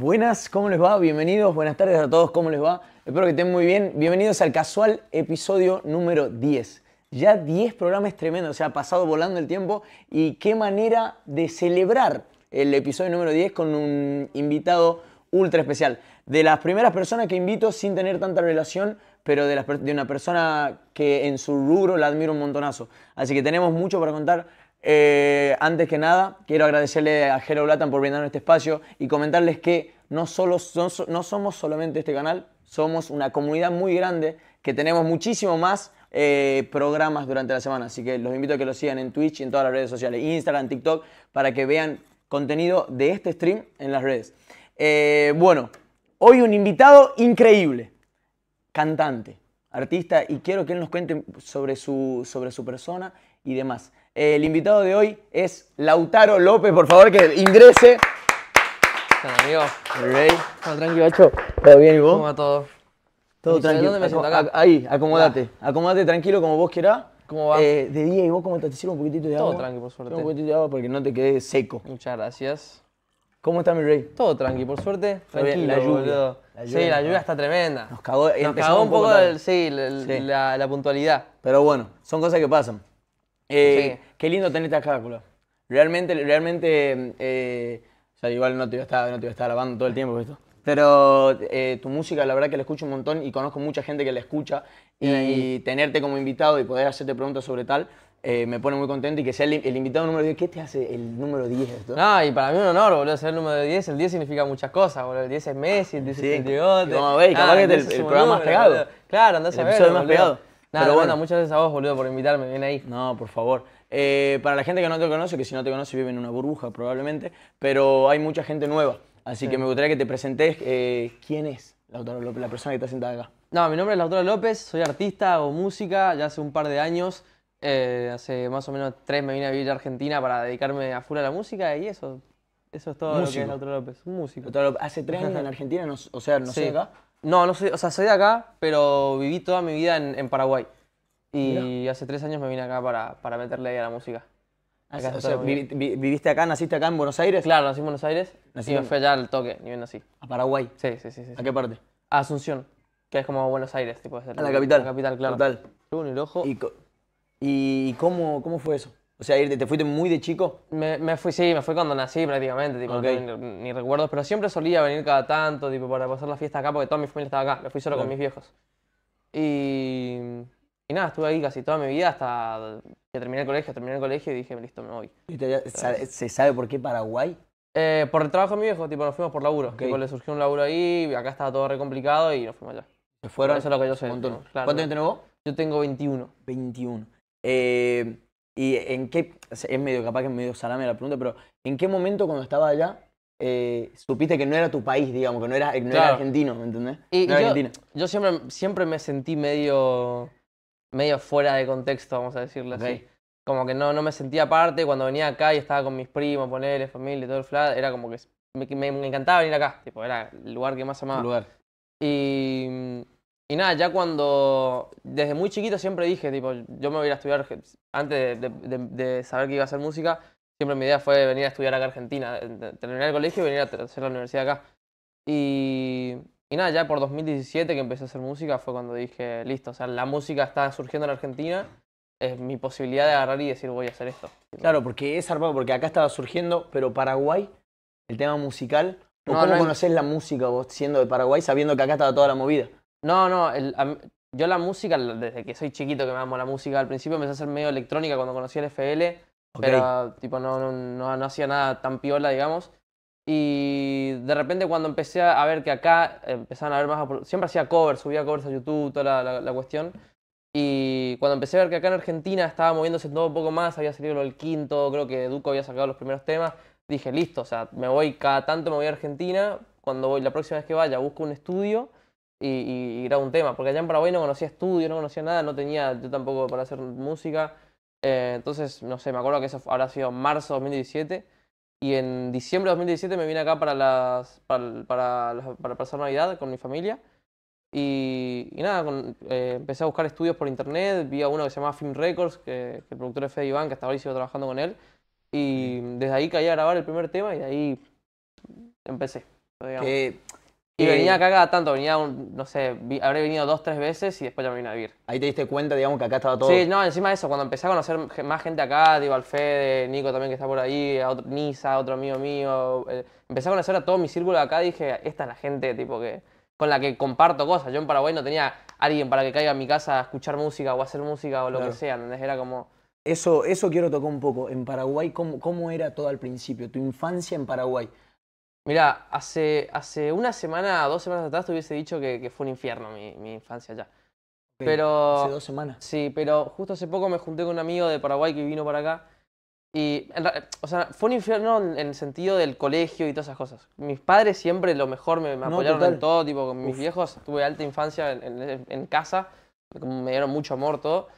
Buenas, ¿cómo les va? Bienvenidos, buenas tardes a todos, ¿cómo les va? Espero que estén muy bien. Bienvenidos al casual episodio número 10. Ya 10 programas tremendos, se ha pasado volando el tiempo y qué manera de celebrar el episodio número 10 con un invitado ultra especial. De las primeras personas que invito sin tener tanta relación, pero de, de una persona que en su rubro la admiro un montonazo. Así que tenemos mucho para contar eh, antes que nada, quiero agradecerle a Jero Blatan por brindarnos este espacio y comentarles que no, solo, no, somos solamente este canal, somos una comunidad muy grande que tenemos muchísimo más eh, programas durante la semana. Así que los invito a que lo sigan en Twitch y en todas las redes sociales, Instagram, TikTok, para que vean contenido de este stream en las redes. Eh, bueno, hoy un invitado increíble, cantante, artista, y quiero que él nos cuente sobre su, sobre su persona y demás. El invitado de hoy es Lautaro López, por favor que ingrese. Hola amigo? Rey. ¿Todo tranquilo, Bacho? ¿Todo bien y vos? ¿Cómo va todo? Todo tranquilo. ¿Dónde me siento acá? Ahí, acomodate. Acomodate tranquilo como vos quieras. ¿Cómo va? Eh, de día y vos, ¿cómo te, ¿Te sirve un poquitito de agua? Todo tranqui, por suerte. Un poquitito de agua porque no te quedes seco. Muchas gracias. ¿Cómo está mi rey? Todo tranqui, por suerte. Tranquilo, la lluvia. Sí, la lluvia está tremenda. Nos cagó, Nos un poco, La, la puntualidad. Pero bueno, son cosas que pasan. Eh, qué lindo tenerte este acá, culo. Realmente, realmente, eh, o sea, igual no te, iba a estar, no te iba a estar alabando todo el tiempo esto. Pero eh, tu música, la verdad que la escucho un montón y conozco mucha gente que la escucha. Y, tenerte como invitado y poder hacerte preguntas sobre tal, me pone muy contento y que sea el, invitado número 10. ¿Qué te hace el número 10? Esto? No, y para mí un honor, boludo, ser el número 10. El 10 significa muchas cosas, boludo. El 10 es Messi, el 10 ah, es el No, que es el, programa más pegado. Claro, andás a ver. El episodio más pegado. Pero bueno, muchas gracias a vos, boludo, por invitarme, bien ahí. No, por favor. Eh, para la gente que no te conoce, que si no te conoce vive en una burbuja probablemente, pero hay mucha gente nueva. Así que me gustaría que te presentes eh, quién es Lautaro López, la persona que está sentada acá. No, mi nombre es Lautaro López, soy artista, o música, ya hace un par de años. Eh, hace más o menos tres me vine a vivir a Argentina para dedicarme a full a la música y eso, eso es todo lo es Lautaro López, un músico. Hace tres años en Argentina, o sea, no sé acá. No, no soy, o sea, soy de acá, pero viví toda mi vida en, Paraguay. Y hace tres años me vine acá para, para meterle a la música. ¿Viviste acá, naciste acá en Buenos Aires? Claro, nací en Buenos Aires nací y me fui allá al toque, ni bien nací. ¿A Paraguay? Sí, sí, sí. sí ¿A qué parte? A Asunción, que es como Buenos Aires, tipo. de ser. a la capital. La capital, claro. Total. Y, ¿Y, cómo, cómo fue eso? O sea, ¿te fuiste muy de chico? Me, fui, sí, me fui cuando nací prácticamente, ni, recuerdo, pero siempre solía venir cada tanto, tipo, para pasar la fiesta acá, porque toda mi familia estaba acá, me fui solo con mis viejos. Y, nada, estuve ahí casi toda mi vida hasta que terminé el colegio, terminé el colegio y dije, listo, me voy. ¿Se sabe por qué Paraguay? Eh, por el trabajo de mi viejo, tipo, nos fuimos por laburo, Que le surgió un laburo ahí, acá estaba todo re complicado y nos fuimos allá. ¿Se fueron? eso es lo que yo sé. Un tenés vos? Yo tengo 21. 21. Eh... ¿Y en qué, es medio capaz que es medio salame la pregunta, pero en qué momento cuando estaba allá eh, supiste que no era tu país, digamos, que no era, no argentino, ¿me entendés? yo, siempre, siempre me sentí medio, medio fuera de contexto, vamos a decirlo así. Como que no, no me sentía aparte, cuando venía acá y estaba con mis primos, ponerle familia y todo el flat, era como que me, encantaba venir acá, tipo, era el lugar que más amaba. Lugar. Y y nada, ya cuando, desde muy chiquito siempre dije, tipo, yo me voy a estudiar, antes de, saber que iba a hacer música, siempre mi idea fue venir a estudiar acá a Argentina, terminar el colegio y venir a hacer la universidad acá. Y, y nada, ya por 2017 que empecé a hacer música fue cuando dije, listo, o sea, la música está surgiendo en Argentina, es mi posibilidad de agarrar y decir voy a hacer esto. Claro, porque es armado, porque acá estaba surgiendo, pero Paraguay, el tema musical, ¿cómo no conocés la música vos siendo de Paraguay sabiendo que acá estaba toda la movida? No, no, yo la música, desde que soy chiquito que me amo la música, al principio empecé a hacer medio electrónica cuando conocí el FL, pero tipo no, no, no, hacía nada tan piola, digamos. Y de repente cuando empecé a ver que acá empezaban a ver más... Siempre hacía covers, subía covers a YouTube, toda la, cuestión. Y cuando empecé a ver que acá en Argentina estaba moviéndose todo un poco más, había salido el quinto, creo que Duco había sacado los primeros temas, dije, listo, o sea, me voy, cada tanto me voy a Argentina, cuando voy, la próxima vez que vaya busco un estudio y, era un tema. Porque allá en Paraguay no conocía estudio, no conocía nada, no tenía yo tampoco para hacer música. Eh, entonces, no sé, me acuerdo que eso habrá sido marzo de 2017. Y en diciembre de 2017 me vine acá para, las, para, para, pasar Navidad con mi familia. Y, nada, eh, empecé a buscar estudios por internet. Vi a uno que se llamaba Film Records, que, el productor es Fede Iván, que hasta ahora sigo trabajando con él. Y desde ahí caí a grabar el primer tema y de ahí empecé. Y eh, venía acá cada tanto, venía, no sé, habré venido dos, tres veces y después ya me vine a vivir. Ahí te diste cuenta, digamos, que acá estaba todo. Sí, no, encima de eso, cuando empecé a conocer más gente acá, digo, al Fede, Nico también que está por ahí, Nisa, otro amigo mío, eh, empecé a conocer a todo mi círculo acá, dije, esta es la gente, tipo, que con la que comparto cosas. Yo en Paraguay no tenía alguien para que caiga a mi casa a escuchar música o hacer música o lo que sea, entonces Era como... Eso, eso quiero tocar un poco. En Paraguay, ¿cómo era todo al principio? Tu infancia en Paraguay. Mira, hace, hace una semana, dos semanas atrás te hubiese dicho que, fue un infierno mi, infancia allá. Pero, hace dos semanas. Sí, pero justo hace poco me junté con un amigo de Paraguay que vino para acá. Y, o sea, fue un infierno en, el sentido del colegio y todas esas cosas. Mis padres siempre lo mejor me, apoyaron en todo, tipo, con mis viejos tuve alta infancia en, en, casa, me dieron mucho amor, todo.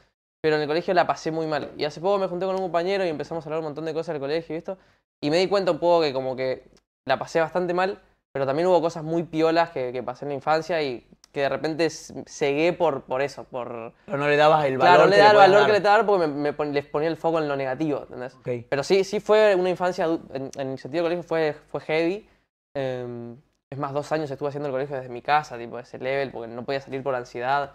Pero en el colegio la pasé muy mal. Y hace poco me junté con un compañero y empezamos a hablar un montón de cosas del colegio y esto. Y me di cuenta un poco que como que la pasé bastante mal, pero también hubo cosas muy piolas que, pasé en la infancia y que de repente cegué por, por eso, por... Pero no le dabas el valor. Claro, no le daba el valor que le daba porque les ponía el foco en lo negativo, ¿entendés? Pero sí, sí fue una infancia, en, el sentido del colegio fue, fue heavy. Em, es más, dos años estuve haciendo el colegio desde mi casa, tipo ese level, porque no podía salir por ansiedad.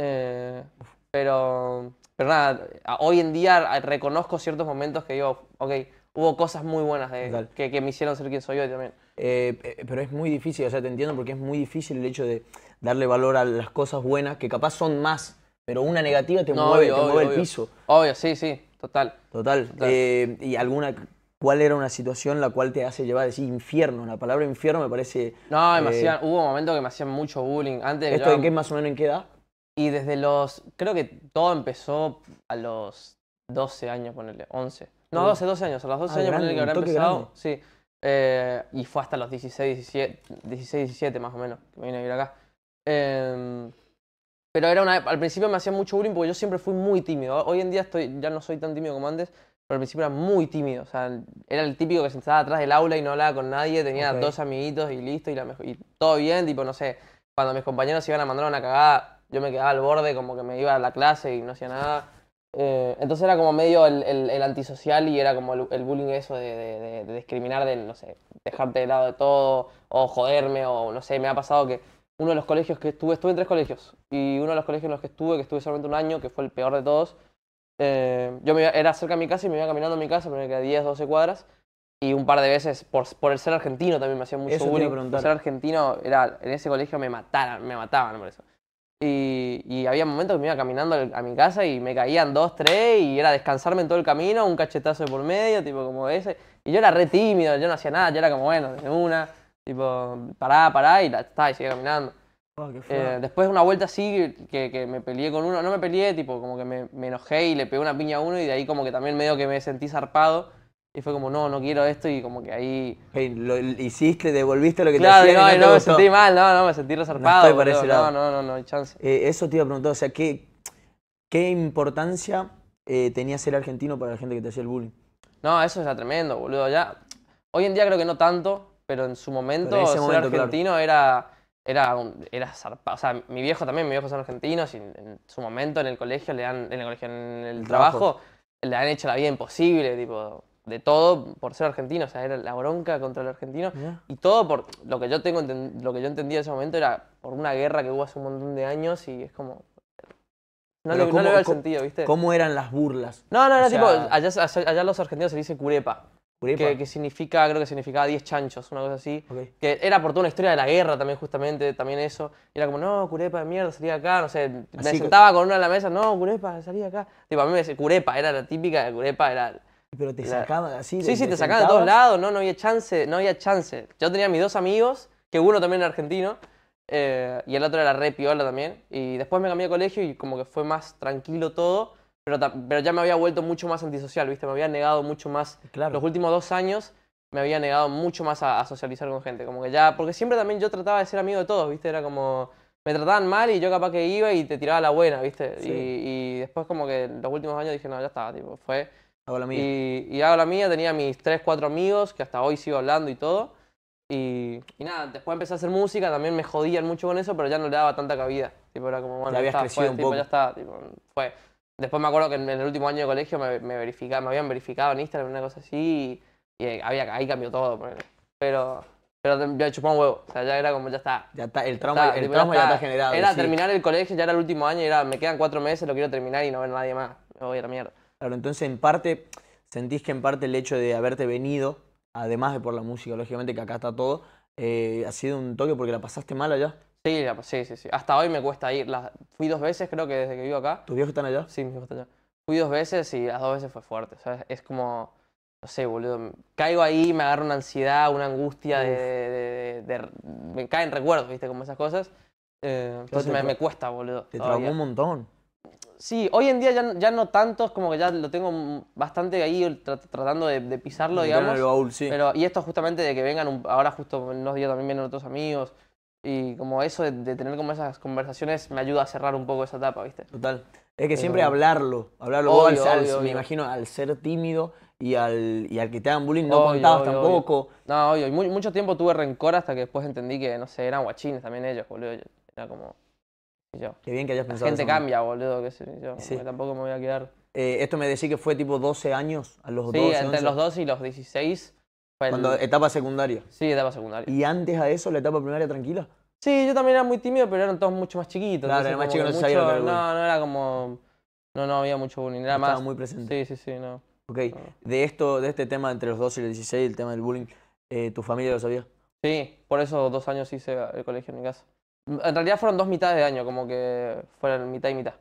Eh, pero, pero nada, hoy en día reconozco ciertos momentos que yo ok, hubo cosas muy buenas que, me hicieron ser quien soy hoy también. Eh, eh, pero es muy difícil, o sea, te entiendo porque es muy difícil el hecho de darle valor a las cosas buenas, que capaz son más, pero una negativa te mueve, te mueve el piso. Obvio, sí, sí, total. Total. Eh, ¿Y alguna cuál era una situación la cual te hace llevar a decir infierno. La palabra infierno me parece. No, me hubo momentos que me hacían mucho bullying. Antes ¿Esto en qué más o menos en qué edad? Y desde los. Creo que todo empezó a los 12 años, ponerle, 11. No, 12, 12 años. A los 12 ah, años grande, que habrá empezado. Sí. Eh, y fue hasta los 16, 17, 16, 17 más o menos que me vine a vivir acá. Em, pero era una, al principio me hacía mucho bullying porque yo siempre fui muy tímido. Hoy en día estoy, ya no soy tan tímido como antes, pero al principio era muy tímido. O sea, era el típico que se sentaba atrás del aula y no hablaba con nadie, tenía dos amiguitos y listo, y, la, y todo bien. Tipo, no sé, cuando mis compañeros iban a mandar una cagada, yo me quedaba al borde, como que me iba a la clase y no hacía nada. Eh, entonces era como medio el, antisocial y era como el, bullying eso de, discriminar, de, no sé, dejarte de lado de todo, o joderme, o no sé, me ha pasado que uno de los colegios que estuve, estuve en tres colegios, y uno de los colegios en los que estuve, que estuve solamente un año, que fue el peor de todos, eh, yo me era cerca de mi casa y me iba caminando a mi casa, pero me quedé 10, 12 cuadras, y un par de veces, por, el ser argentino también me hacían mucho bullying, ser argentino, era, en ese colegio me me mataban por eso. Y, había momentos que me iba caminando a mi casa y me caían dos, tres, y era descansarme en todo el camino, un cachetazo por medio, tipo como ese. Y yo era re tímido, yo no hacía nada, yo era como, bueno, de una, tipo, pará, pará, y la está, y sigue caminando. Después oh, de eh, después una vuelta así que, me peleé con uno, no me peleé, tipo, como que me, me enojé y le pegué una piña a uno, y de ahí como que también medio que me sentí zarpado. Y fue como, no, no quiero esto y como que ahí... lo hiciste, devolviste lo que te hacían. no, no, no me sentí mal, no, no, me sentí resarpado. No, no, no, no, no hay chance. Eh, eso te iba a preguntar, o sea, ¿qué, qué importancia eh, tenía ser argentino para la gente que te hacía el bullying? No, eso era tremendo, boludo. Ya, hoy en día creo que no tanto, pero en su momento ser argentino era... Era, era zarpado. O sea, mi viejo también, mi viejo es argentinos y en su momento en el colegio, le han, en el, colegio, en el, trabajo, trabajo, le han hecho la vida imposible, tipo, de todo por ser argentino, o sea, era la bronca contra el argentino y todo por lo que yo tengo lo que yo entendía en ese momento era por una guerra que hubo hace un montón de años y es como no, le, veo el sentido, ¿viste? ¿Cómo eran las burlas? No, no, era tipo, allá, allá, los argentinos se dice curepa. ¿Curepa? Que, significa, creo que significaba 10 chanchos, una cosa así. Que era por toda una historia de la guerra también, justamente, también eso. Y era como, no, curepa de mierda, salí acá, no sé. me sentaba con uno en la mesa, no, curepa, salí acá. Tipo, a mí me decía, curepa, era la típica, curepa era pero te sacaban así. Sí, sí, te, sacaban de todos lados, ¿no? No había chance, no había chance. Yo tenía mis dos amigos, que uno también era argentino, eh, y el otro era re piola también. Y después me cambié de colegio y como que fue más tranquilo todo, pero, pero ya me había vuelto mucho más antisocial, ¿viste? Me había negado mucho más. Claro. Los últimos dos años me había negado mucho más a, socializar con gente. Como que ya, porque siempre también yo trataba de ser amigo de todos, ¿viste? Era como, me trataban mal y yo capaz que iba y te tiraba la buena, ¿viste? Y, y, después como que los últimos años dije, no, ya estaba, tipo, fue Hago la mía. Y, y, hago la mía, tenía mis tres, cuatro amigos que hasta hoy sigo hablando y todo. Y, y, nada, después empecé a hacer música, también me jodían mucho con eso, pero ya no le daba tanta cabida. era como, bueno, ya, está, fue, Después me acuerdo que en, el último año de colegio me, me, me habían verificado en Instagram, una cosa así, y, había, ahí cambió todo. Pero, pero he chupado un huevo, o sea, ya era como, ya está. Ya está, el trauma, el ya, está, generado. Era terminar el colegio, ya era el último año, y era, me quedan cuatro meses, lo quiero terminar y no ver a nadie más, me voy a la mierda. Claro, entonces en parte, sentís que en parte el hecho de haberte venido, además de por la música, lógicamente que acá está todo, eh, ha sido un toque porque la pasaste mal allá. Sí, sí, sí, sí. Hasta hoy me cuesta ir. fui dos veces, creo que desde que vivo acá. ¿Tus viejos están allá? Sí, mis viejos están allá. Fui dos veces y las dos veces fue fuerte. es como, no sé, boludo. Caigo ahí, me agarra una ansiedad, una angustia de, Me caen recuerdos, viste, como esas cosas. Eh, entonces me, cuesta, boludo. Te tragó un montón. Sí, hoy en día ya, ya no tantos, como que ya lo tengo bastante ahí tratando de, pisarlo, digamos. Pero, y esto justamente de que vengan, ahora justo en unos días también vienen otros amigos, y como eso de, tener como esas conversaciones me ayuda a cerrar un poco esa etapa, ¿viste? Total. Es que siempre hablarlo, hablarlo me imagino al ser tímido y al, y al que te hagan bullying no contabas tampoco. No, obvio, y mucho tiempo tuve rencor hasta que después entendí que, no sé, eran guachines también ellos, boludo. Era como qué bien que hayas pensado. La gente cambia, boludo, qué sé yo. Sí. Tampoco me voy a quedar. Eh, esto me decís que fue tipo 12 años, a los sí, entre los 12 y los 16. Cuando etapa secundaria. Sí, etapa secundaria. ¿Y antes a eso, la etapa primaria tranquila? Sí, yo también era muy tímido, pero eran todos mucho más chiquitos. Claro, era más chico, no sabía lo que No, no era como... No, no había mucho bullying, era Estaba muy presente. Sí, sí, sí, no. Ok, de esto, de este tema entre los 12 y los 16, el tema del bullying, eh, ¿tu familia lo sabía? Sí, por eso dos años hice el colegio en mi casa. En realidad fueron dos mitades de año, como que fueron mitad y mitad.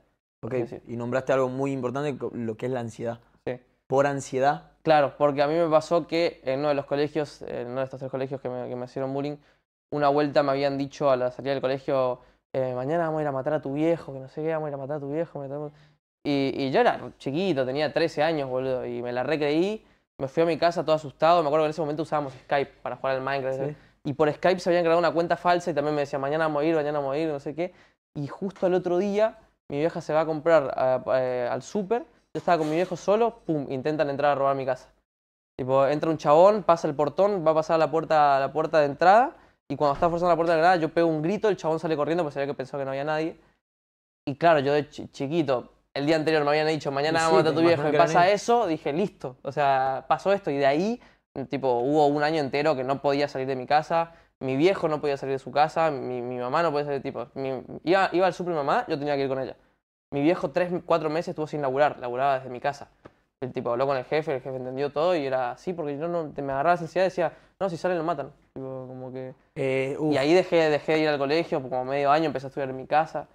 Ok, y nombraste algo muy importante, lo que es la ansiedad. Sí. ¿Por ansiedad? Claro, porque a mí me pasó que en uno de los colegios, en uno de estos tres colegios que me, hicieron bullying, una vuelta me habían dicho a la salida del colegio, eh, mañana vamos a ir a matar a tu viejo, que no sé qué, vamos a ir a matar a tu viejo. Y, y, yo era chiquito, tenía 13 años, boludo, y me la recreí, me fui a mi casa todo asustado, me acuerdo que en ese momento usábamos Skype para jugar al Minecraft y por Skype se habían creado una cuenta falsa y también me decía, mañana vamos a ir, mañana vamos a ir, no sé qué. Y justo al otro día, mi vieja se va a comprar eh, eh, al súper, yo estaba con mi viejo solo, pum, intentan entrar a robar mi casa. Tipo, entra un chabón, pasa el portón, va a pasar la puerta, la puerta de entrada, y cuando está forzando la puerta de entrada, yo pego un grito, el chabón sale corriendo, porque sabía que pensó que no había nadie. Y claro, yo de chiquito, el día anterior me habían dicho, mañana vamos a a tu viejo, y pasa eso, dije, listo, o sea, pasó esto, y de ahí Tipo, hubo un año entero que no podía salir de mi casa, mi viejo no podía salir de su casa, mi, mamá no podía salir, tipo, iba, al super mamá, yo tenía que ir con ella. Mi viejo tres, cuatro meses estuvo sin laburar, laburaba desde mi casa. El tipo habló con el jefe, el jefe entendió todo y era así, porque yo no, te, me agarraba la sensibilidad y decía, no, si salen lo matan. Eh, y ahí dejé, dejé de ir al colegio, como medio año empecé a estudiar en mi casa.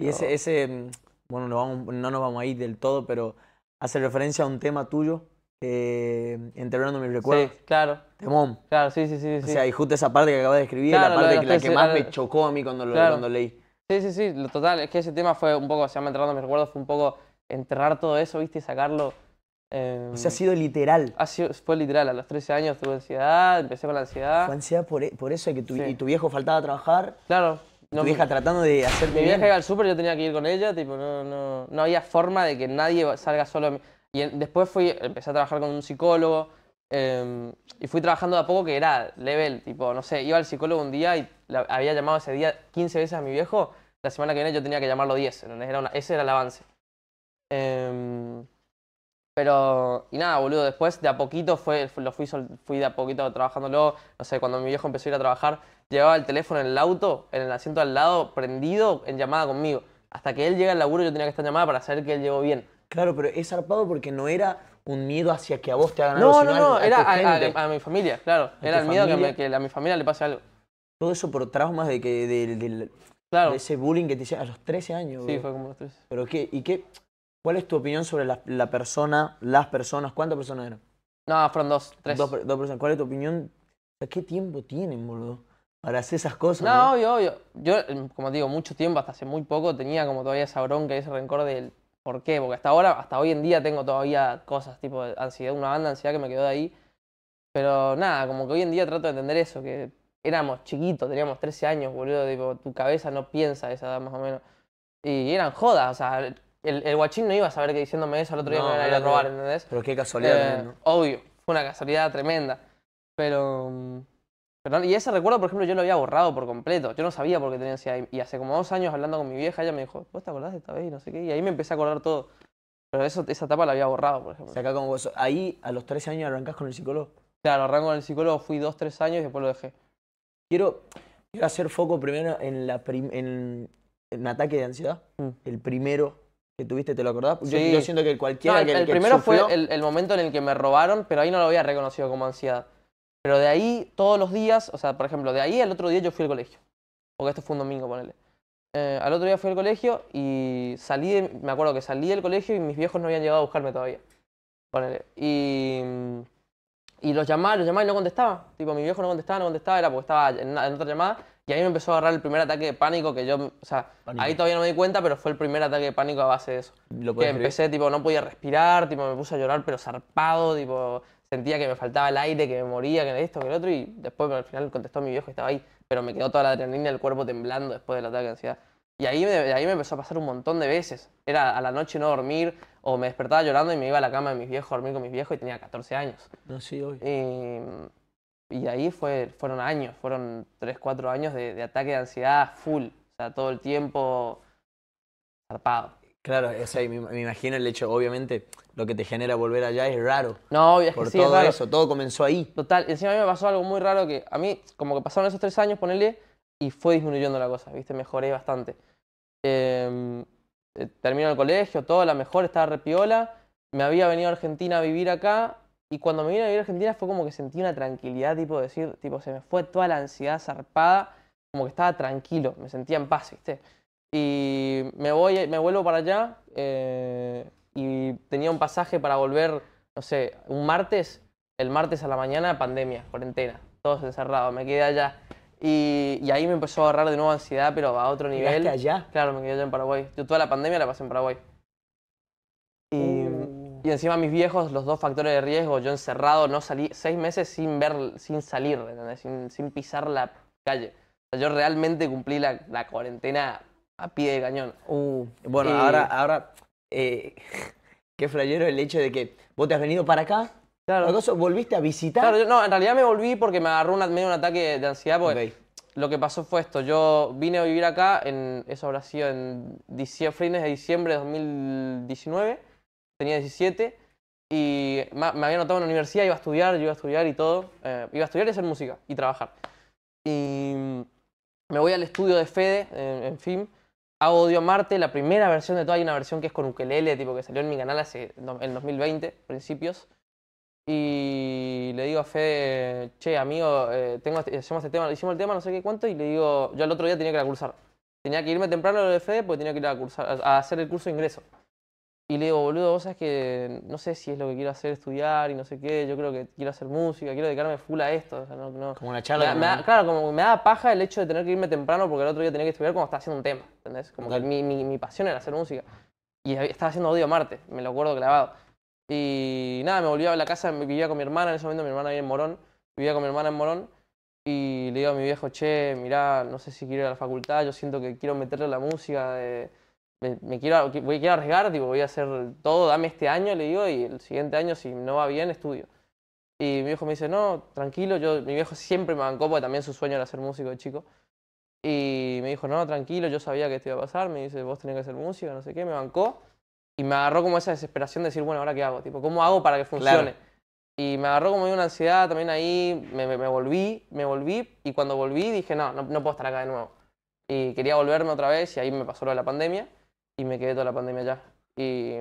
Y ese, ese, mm, bueno, no, vamos, no nos vamos a ir del todo, pero hace referencia a un tema tuyo eh, enterrando mis recuerdos. Sí, claro. Temón. Claro, sí, sí, sí. O sea, y justo esa parte que acabas de escribir, la parte que, más me chocó a mí cuando, lo, leí. Sí, sí, sí, lo total, es que ese tema fue un poco, se llama enterrando mis recuerdos, fue un poco enterrar todo eso, viste, y sacarlo. Eh, o sea, ha sido literal. Ha sido, fue literal, a los 13 años tuve ansiedad, empecé con la ansiedad. Fue ansiedad por, e, por eso, que tu, y tu viejo faltaba a trabajar. Claro. No, tu vieja tratando de hacer Mi vieja iba al súper, yo tenía que ir con ella, tipo, no, no, no había forma de que nadie salga solo. Y después fui, empecé a trabajar con un psicólogo em, y fui trabajando de a poco que era level, tipo, no sé, iba al psicólogo un día y había llamado ese día 15 veces a mi viejo, la semana que viene yo tenía que llamarlo 10, era ese era el avance. Em, pero, y nada, boludo, después de a poquito fue, lo fui, fui de a poquito trabajándolo. No sé, cuando mi viejo empezó a ir a trabajar, llevaba el teléfono en el auto, en el asiento al lado, prendido, en llamada conmigo. Hasta que él llega al laburo, yo tenía que estar en llamada para saber que él llegó bien. Claro, pero es zarpado porque no era un miedo hacia que a vos te hagan algo. No, no, no, era a, mi familia, claro. Era el miedo que, a mi familia le pase algo. Todo eso por traumas de que claro. ese bullying que te hicieron a los 13 años. Sí, fue como los 13. Pero qué, ¿y qué? ¿Cuál es tu opinión sobre la, persona, las personas? ¿Cuántas personas eran? No, fueron dos, tres. Dos, personas. ¿Cuál es tu opinión? ¿Qué tiempo tienen, boludo? para hacer esas cosas. No, obvio, obvio. Yo, mm, como te digo, mucho tiempo, hasta hace muy poco, tenía como todavía esa bronca y ese rencor del ¿Por qué? Porque hasta ahora, hasta hoy en día tengo todavía cosas tipo de ansiedad, una banda de ansiedad que me quedó de ahí. Pero nada, como que hoy en día trato de entender eso, que éramos chiquitos, teníamos 13 años, boludo, tipo, tu cabeza no piensa esa edad más o menos. Y eran jodas, o sea, el, guachín no iba a saber que diciéndome eso al otro día me iba a robar, ¿entendés? Pero qué casualidad. Eh, ¿no? Obvio, fue una casualidad tremenda. Pero mm, y ese recuerdo, por ejemplo, yo lo había borrado por completo. Yo no sabía por qué tenía ansiedad. Y hace como dos años hablando con mi vieja, ella me dijo, ¿vos te acordás de esta vez? Y no sé Y ahí me empecé a acordar todo. Pero eso, esa etapa la había borrado, por ejemplo. ahí a los tres años arrancás con el psicólogo. Claro, arranco con el psicólogo, fui dos, tres años y después lo dejé. Quiero, hacer foco primero en la ataque de ansiedad. Mm. El primero que tuviste, ¿te lo acordás? Yo, siento que cualquiera el, que, el, primero fue el, momento en el que me robaron, pero ahí no lo había reconocido como ansiedad. Pero de ahí, todos los días, o sea, por ejemplo, de ahí al otro día yo fui al colegio. Porque esto fue un domingo, ponele. Eh, al otro día fui al colegio y salí, me acuerdo que salí del colegio y mis viejos no habían llegado a buscarme todavía. Ponele. Y, y los llamaba, los llamaba y no contestaba. Tipo, mi viejo no contestaba, no contestaba, era porque estaba en, otra llamada. Y ahí me empezó a agarrar el primer ataque de pánico que yo, o sea, ahí todavía no me di cuenta, pero fue el primer ataque de pánico a base de eso. que empecé, tipo, no podía respirar, tipo, me puse a llorar, pero zarpado, tipo, sentía que me faltaba el aire, que me moría, que esto, que el otro, y después al final contestó mi viejo que estaba ahí, pero me quedó toda la adrenalina del cuerpo temblando después del ataque de ansiedad. Y ahí, ahí me empezó a pasar un montón de veces. Era a la noche no dormir, o me despertaba llorando y me iba a la cama de mis viejos, a dormir con mis viejos, y tenía 14 años. No, hoy. Y, y, ahí fue, fueron años, fueron 3, 4 años de, ataque de ansiedad full, o sea, todo el tiempo zarpado. Claro, o sea, me, imagino el hecho, obviamente, lo que te genera volver allá es raro. No, es que sí, todo eso, todo comenzó ahí. Total, encima a mí me pasó algo muy raro que a mí, como que pasaron esos tres años, ponerle, y fue disminuyendo la cosa, ¿viste? Mejoré bastante. Em, eh, el colegio, todo, la mejor, estaba repiola. Me había venido a Argentina a vivir acá, y cuando me vine a vivir a Argentina fue como que sentí una tranquilidad, tipo decir, tipo, se me fue toda la ansiedad zarpada, como que estaba tranquilo, me sentía en paz, ¿viste? y me voy, me vuelvo para allá eh, y tenía un pasaje para volver, no sé, un martes, el martes a la mañana, pandemia, cuarentena, todos encerrados, me quedé allá. Y, ahí me empezó a agarrar de nuevo ansiedad, pero a otro nivel. allá? Claro, me quedé allá en Paraguay. Yo toda la pandemia la pasé en Paraguay. Y, uh. y encima mis viejos, los dos factores de riesgo, yo encerrado, no salí, seis meses sin ver, sin salir, sin, sin pisar la calle. O sea, yo realmente cumplí la, la cuarentena a pie de cañón. Uh, bueno, eh, ahora, ahora eh, qué flayero el hecho de que vos te has venido para acá. Claro. ¿Volviste a visitar? Claro, no, en realidad me volví porque me agarró medio un ataque de ansiedad. Porque Lo que pasó fue esto. Yo vine a vivir acá, en, eso habrá sido en fines de diciembre de 2019. Tenía 17. Y me, había anotado en la universidad, iba a estudiar, iba a estudiar y todo. Eh, iba a estudiar y hacer música y trabajar. Y me voy al estudio de Fede, en, fin. Audio Marte, la primera versión de todo, hay una versión que es con ukelele, tipo que salió en mi canal hace en 2020, principios. Y le digo a Fede, che, amigo, eh, tengo este, este tema, hicimos el tema, no sé qué cuánto, y le digo, yo el otro día tenía que ir cursar. Tenía que irme temprano a lo de Fede porque tenía que ir a cursar, a hacer el curso de ingreso. Y le digo, boludo, vos sabes que no sé si es lo que quiero hacer, estudiar y no sé qué, yo creo que quiero hacer música, quiero dedicarme full a esto. Como una charla. claro, como me da paja el hecho de tener que irme temprano porque el otro día tenía que estudiar cuando estaba haciendo un tema, ¿entendés? Como que mi, mi, mi pasión era hacer música. Y estaba haciendo Odio Marte, me lo acuerdo grabado Y nada, me volví a la casa, vivía con mi hermana, en ese momento mi hermana vivía en Morón, vivía con mi hermana en Morón. Y le digo a mi viejo, che, mirá, no sé si quiero ir a la facultad, yo siento que quiero meterle la música. De me, quiero, voy, quiero arriesgar, voy a hacer todo, dame este año, le digo, y el siguiente año, si no va bien, estudio. Y mi viejo me dice, no, tranquilo, yo, mi viejo siempre me bancó, porque también su sueño era ser músico de chico. Y me dijo, no, tranquilo, yo sabía que esto iba a pasar, me dice, vos tenés que ser músico, no sé qué, me bancó. Y me agarró como esa desesperación de decir, bueno, ¿ahora qué hago? Tipo, ¿cómo hago para que funcione? Y me agarró como una ansiedad también ahí, me, volví, me volví, y cuando volví dije, no, no puedo estar acá de nuevo. Y quería volverme otra vez, y ahí me pasó lo de la pandemia y me quedé toda la pandemia allá. Y,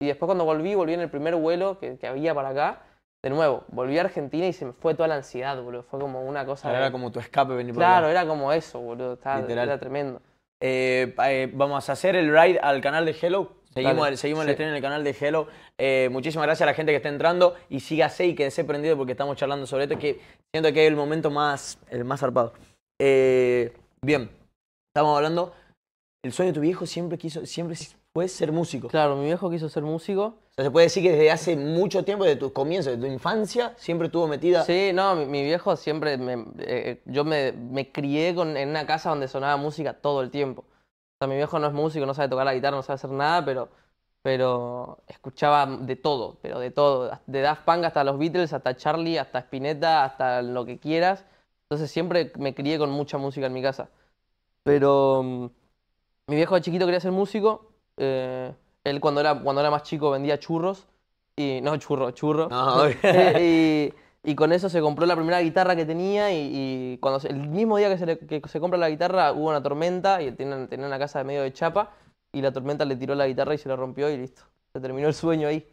y después cuando volví, volví en el primer vuelo que, que, había para acá. De nuevo, volví a Argentina y se me fue toda la ansiedad, boludo. Fue como una cosa... Era como tu escape venir por Claro, era como eso, boludo. Estaba, Era tremendo. Eh, eh, vamos a hacer el ride al canal de Hello. Seguimos, el, seguimos el estreno en el canal de Hello. Eh, muchísimas gracias a la gente que está entrando y sígase y quédese prendido porque estamos charlando sobre esto. Que siento que es el momento más, el más zarpado. bien, estamos hablando el sueño de tu viejo siempre quiso, siempre fue ser músico. Claro, mi viejo quiso ser músico. se puede decir que desde hace mucho tiempo, desde tus comienzos, de tu infancia, siempre estuvo metida. Sí, no, mi, viejo siempre, eh, yo me, me crié con, en una casa donde sonaba música todo el tiempo. O sea, mi viejo no es músico, no sabe tocar la guitarra, no sabe hacer nada, pero, pero escuchaba de todo, pero de todo, de Daft Punk hasta los Beatles, hasta Charlie, hasta Spinetta, hasta lo que quieras. Entonces siempre me crié con mucha música en mi casa. Pero mm, mi viejo de chiquito quería ser músico. Eh, él cuando era, cuando era más chico vendía churros. Y, no, churros, churros, ah, y, con eso se compró la primera guitarra que tenía y, cuando el mismo día que se, compra la guitarra hubo una tormenta y tenía tenía una casa de medio de chapa y la tormenta le tiró la guitarra y se la rompió y listo. Se terminó el sueño ahí.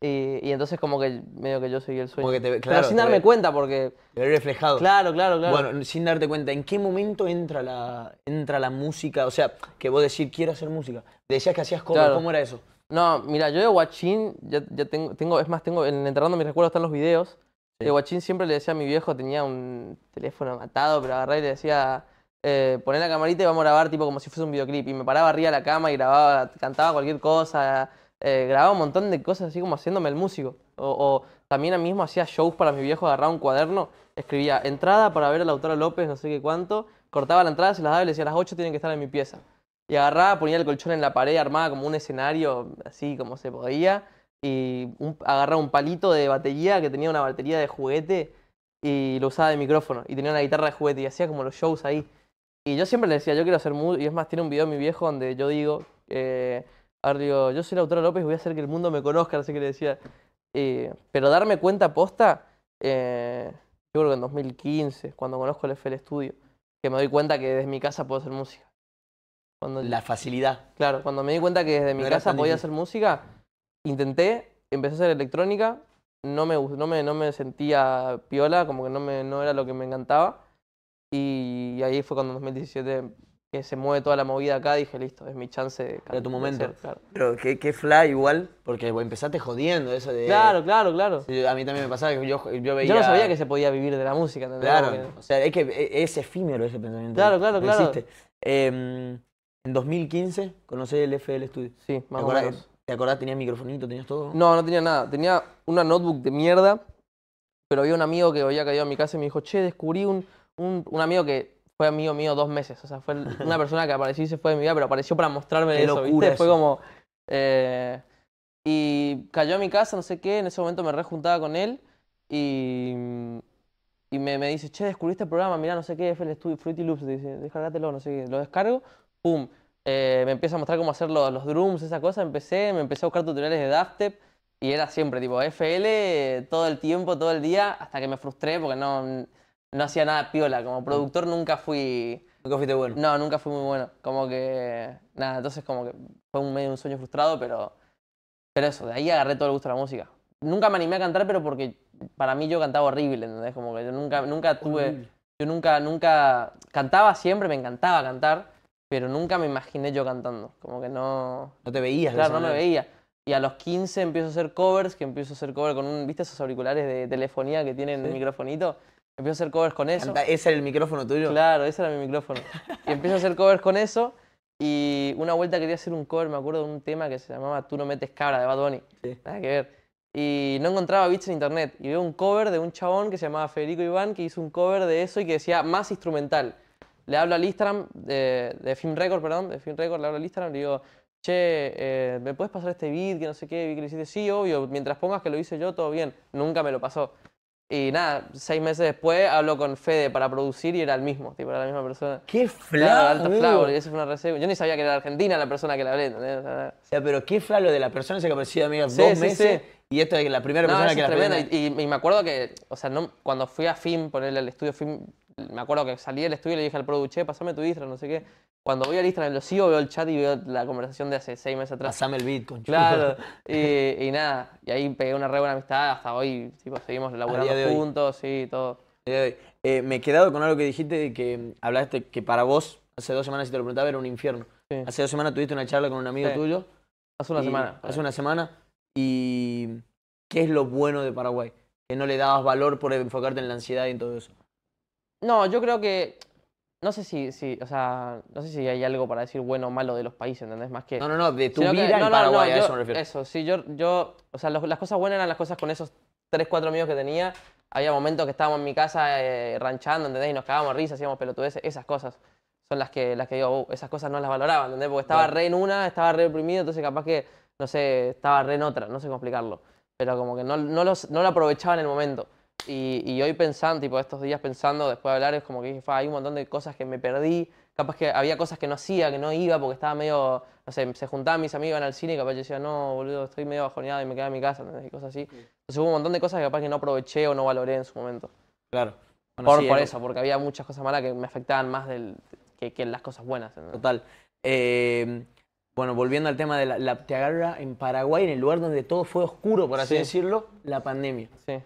Y, entonces como que medio que yo seguí el sueño. Pero sin darme cuenta porque... Te he reflejado. Claro, claro, claro. Bueno, sin darte cuenta, ¿en qué momento entra la, entra la música? O sea, que vos decís, quiero hacer música. Decías que hacías como, ¿cómo era eso? No, mira, yo de Guachín, ya, tengo, tengo, es más, tengo, en Enterrando mis recuerdos están los videos. De Guachín siempre le decía a mi viejo, tenía un teléfono matado, pero agarré y le decía, eh, poné la camarita y vamos a grabar tipo como si fuese un videoclip. Y me paraba arriba de la cama y grababa, cantaba cualquier cosa, eh, grababa un montón de cosas así como haciéndome el músico. O, a también mismo hacía shows para mi viejo, agarraba un cuaderno, escribía entrada para ver la autor López, no sé qué cuánto, cortaba la entrada, se las daba y le decía a las 8 tienen que estar en mi pieza. Y agarraba, ponía el colchón en la pared, armaba como un escenario así como se podía. Y agarraba un palito de batería que tenía una batería de juguete y lo usaba de micrófono. Y tenía una guitarra de juguete y hacía como los shows ahí. Y yo siempre le decía, yo quiero ser músico. Y es más, tiene un video de mi viejo donde yo digo, eh, Ahora digo, yo soy Lautaro López, voy a hacer que el mundo me conozca, así que le decía. Eh, pero darme cuenta posta, eh, yo creo que en 2015, cuando conozco el FL Studio, que me doy cuenta que desde mi casa puedo hacer música. la facilidad. Claro, cuando me di cuenta que desde mi casa podía hacer música, intenté, empecé a hacer electrónica, no me, no no me sentía piola, como que no, me, no era lo que me encantaba. y ahí fue cuando en 2017 que se mueve toda la movida acá, dije, listo, es mi chance de Era tu momento. claro. Pero qué, qué fly igual, porque empezaste jodiendo eso de... Claro, claro, claro. A mí también me pasaba que yo, veía... Yo no sabía que se podía vivir de la música. ¿entendés? Claro, o sea, es que e, es efímero ese pensamiento. Claro, claro, claro. Em, en 2015 conocí el FL Studio. Sí, más o ¿Te acordás? ¿Tenías microfonito? ¿Tenías todo? No, no tenía nada. Tenía una notebook de mierda, pero había un amigo que había caído a mi casa y me dijo, che, descubrí un amigo que fue amigo mío dos meses. O sea, fue una persona que apareció y se fue de mi vida, pero apareció para mostrarme eso, ¿viste? Fue como. Eh, y cayó a mi casa, no sé qué. En ese momento me rejuntaba con él y. Y me, dice, che, descubrí este programa, mira, no sé qué, FL Studio, Fruity Loops. Dice, descárgatelo, no sé qué. Lo descargo, pum. Eh, me empieza a mostrar cómo hacer los, los drums, esa cosa. Empecé, me empecé a buscar tutoriales de Dubstep. Y era siempre tipo FL todo el tiempo, todo el día, hasta que me frustré porque no no hacía nada piola. Como mm. productor nunca fui. Nunca fuiste bueno. No, nunca fui muy bueno. Como que. Nada, entonces como que fue un medio un sueño frustrado, pero. Pero eso, de ahí agarré todo el gusto de la música. Nunca me animé a cantar, pero porque para mí yo cantaba horrible, ¿entendés? Como que yo nunca, nunca tuve. Yo nunca, nunca. Cantaba siempre, me encantaba cantar, pero nunca me imaginé yo cantando. Como que no. No te veías, Claro, no me veía. Y a los 15 empiezo a hacer covers, que empiezo a hacer cover con un. ¿Viste esos auriculares de telefonía que tienen ¿Sí? el microfonito? Empiezo a hacer covers con eso. Ese era el micrófono tuyo. Claro, ese era mi micrófono. Y empiezo a hacer covers con eso. Y una vuelta quería hacer un cover, me acuerdo de un tema que se llamaba Tú no metes cabra de Bad Bunny. Sí. Nada que ver. Y no encontraba beats en internet. Y veo un cover de un chabón que se llamaba Federico Iván que hizo un cover de eso y que decía más instrumental. Le hablo al Instagram de, Film Record, perdón, de Film Record, le hablo al Instagram y le digo, che, eh, ¿me puedes pasar este beat? Que no sé qué, que le hiciste. Sí, obvio, mientras pongas que lo hice yo, todo bien. Nunca me lo pasó. Y nada, seis meses después habló con Fede para producir y era el mismo, tipo, era la misma persona. ¡Qué fla! alto eso fue una Yo ni sabía que era argentina la persona que la hablé, O sea, pero qué fla de la persona se que apareció dos meses y esto es la primera persona que la Y, me acuerdo que, o sea, no, cuando fui a FIM, ponerle al estudio FIM, me acuerdo que salí del estudio y le dije al productor, che, pasame tu Instagram, no sé qué. Cuando voy al Instagram lo sigo, veo el chat y veo la conversación de hace seis meses atrás. Pasame el beat, con Claro, y, nada, y ahí pegué una re buena amistad, hasta hoy seguimos laburando juntos y todo. Eh, me he quedado con algo que dijiste, de que hablaste que para vos, hace dos semanas, si te lo preguntaba, era un infierno. Hace dos semanas tuviste una charla con un amigo tuyo. Hace una semana. Hace una semana. ¿Y qué es lo bueno de Paraguay? Que no le dabas valor por enfocarte en la ansiedad y en todo eso. No, yo creo que. No sé si, si, o no sé si hay algo para decir bueno o malo de los países, ¿entendés? Más que. No, no, no, de tu vida en Paraguay, a eso me refiero. Eso, sí, yo, yo. O sea, las cosas buenas eran las cosas con esos tres, cuatro amigos que tenía. Había momentos que estábamos en mi casa eh, ranchando, ¿entendés? Y nos cagábamos risas, hacíamos pelotudeces, esas cosas son las que, las que digo, uh, esas cosas no las valoraba, ¿entendés? Porque estaba re en una, estaba re oprimido, entonces capaz que, no sé, estaba re en otra, no sé cómo explicarlo. Pero como que no, no, los, no lo aprovechaba en el momento. Y, hoy pensando, y por estos días pensando, después de hablar, es como que hay un montón de cosas que me perdí. Capaz que había cosas que no hacía, que no iba porque estaba medio, no sé, se juntaban mis amigos, iban al cine y capaz yo decía, no, boludo, estoy medio bajoneado y me quedé en mi casa, y cosas así. Entonces hubo un montón de cosas que capaz que no aproveché o no valoré en su momento. Claro. por, eso, porque había muchas cosas malas que me afectaban más del, que, las cosas buenas. Total. Em, bueno, volviendo al tema de la, la, te agarra en Paraguay, en el lugar donde todo fue oscuro, por así decirlo, la pandemia. Sí.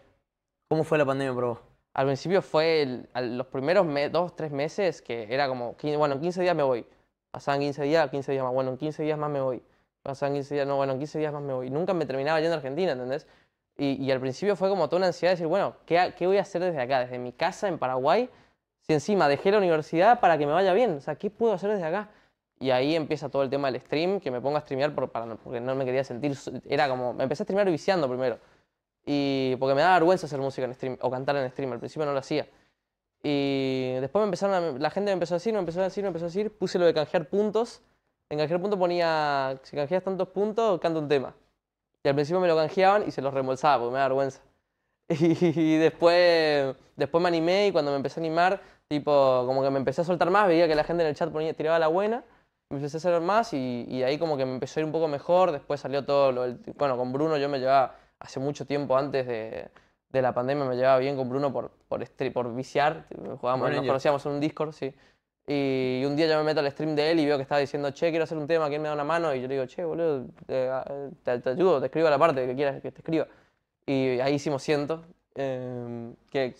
¿Cómo fue la pandemia para Al principio fue los primeros me, dos, tres meses que era como, bueno, en 15 días me voy. Pasaban 15 días, 15 días más, bueno, en 15 días más me voy. Pasaban 15 días, no, bueno, en 15 días más me voy. Nunca me terminaba yendo a Argentina, ¿entendés? Y, al principio fue como toda una ansiedad de decir, bueno, ¿qué, voy a hacer desde acá, desde mi casa en Paraguay? Si encima dejé la universidad para que me vaya bien, o sea, ¿qué puedo hacer desde acá? Y ahí empieza todo el tema del stream, que me pongo a streamear por, para, porque no me quería sentir. Era como. Me empecé a streamear viciando primero. Y porque me daba vergüenza hacer música en stream o cantar en stream, al principio no lo hacía. Y después me empezaron la gente me empezó a decir, me empezó a decir, me empezó a decir, puse lo de canjear puntos. En canjear puntos ponía, si canjeas tantos puntos, canto un tema. Y al principio me lo canjeaban y se los reembolsaba porque me da vergüenza. Y después, después me animé y cuando me empecé a animar, tipo, como que me empecé a soltar más, veía que la gente en el chat ponía, tiraba la buena, me empecé a hacer más y, ahí como que me empezó a ir un poco mejor, después salió todo, lo, bueno, con Bruno yo me llevaba hace mucho tiempo antes de, la pandemia me llevaba bien con Bruno por, por, por viciar, jugábamos, nos conocíamos en un Discord, sí. Y un día yo me meto al stream de él y veo que estaba diciendo, che, quiero hacer un tema, ¿quién me da una mano? Y yo le digo, che, boludo, te, ayudo, te escribo la parte que quieras que te escriba. Y ahí hicimos ciento. Em, que,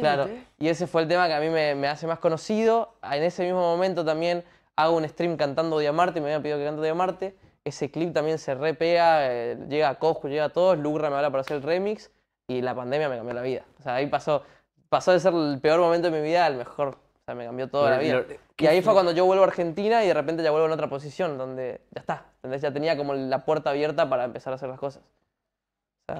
claro, y ese fue el tema que a mí me, hace más conocido. En ese mismo momento también hago un stream cantando Día Marte, me habían pedido que cantara Día Marte ese clip también se repea, eh, llega a Costco, llega a todos, Lugra me habla para hacer el remix y la pandemia me cambió la vida. O sea, ahí pasó, pasó de ser el peor momento de mi vida al mejor. O sea, me cambió toda la vida. y ahí fue cuando yo vuelvo a Argentina y de repente ya vuelvo en otra posición donde ya está. Entonces ya tenía como la puerta abierta para empezar a hacer las cosas.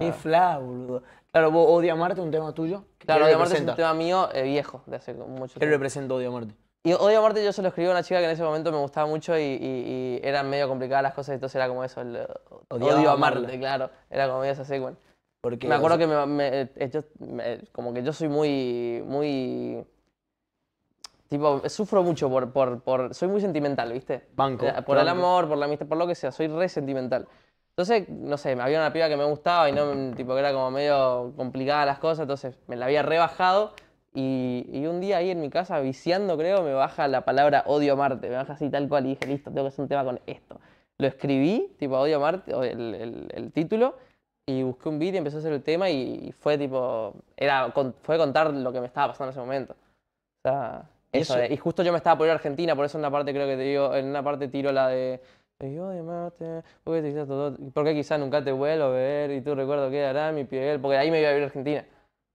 Qué fla, boludo. Claro, vos Odia Marte, un tema tuyo. Claro, Odia Marte es un tema mío eh, viejo de hace mucho tiempo. ¿Qué representa Odia Marte? Y Odio a yo se lo escribí a una chica que en ese momento me gustaba mucho y, eran medio complicadas las cosas, entonces era como eso, el Odio a claro. Era como esa secuencia. Porque, me acuerdo que eh, yo, como que yo soy muy, muy... Tipo, sufro mucho por, por, por Soy muy sentimental, ¿viste? Banco. Por el amor, por la amistad, por lo que sea, soy re sentimental. Entonces, no sé, había una piba que me gustaba y no, tipo, que era como medio complicada las cosas, entonces me la había rebajado y, un día ahí en mi casa, viciando creo, me baja la palabra odio a Marte. Me baja así tal cual y dije, listo, tengo que hacer un tema con esto. Lo escribí, tipo odio a Marte, el, el, título, y busqué un vídeo y empecé a hacer el tema y fue tipo, era, fue contar lo que me estaba pasando en ese momento. O sea, eso, eh, y justo yo me estaba por a Argentina, por eso en una parte creo que te digo, en una parte tiro la de... Odio odio Marte, porque, quizás, nunca te vuelvo a ver y tú recuerdo que hará mi piel, porque ahí me iba a vivir a Argentina.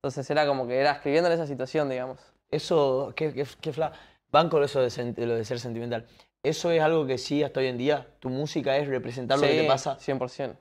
Entonces era como que era escribiendo en esa situación, digamos. Eso, que, que, qué van con eso de, lo de ser sentimental. Eso es algo que sí, hasta hoy en día, tu música es representar lo que te pasa. 100%.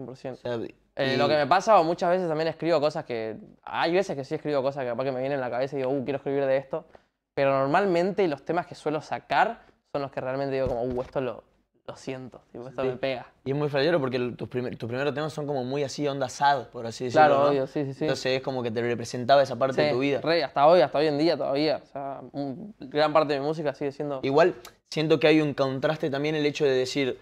100%. Eh, lo que me pasa, o muchas veces también escribo cosas que. Hay veces que sí escribo cosas que capaz que me vienen en la cabeza y digo, uh, quiero escribir de esto. Pero normalmente los temas que suelo sacar son los que realmente digo, como, uh, esto lo, lo siento, me pega. Y es muy fallero porque tus, tus primeros temas son como muy así, onda sad, por así decirlo. Claro, Entonces es como que te representaba esa parte de tu vida. Rey, hasta hoy, hasta hoy en día todavía. O sea, gran parte de mi música sigue siendo. Igual siento que hay un contraste también el hecho de decir.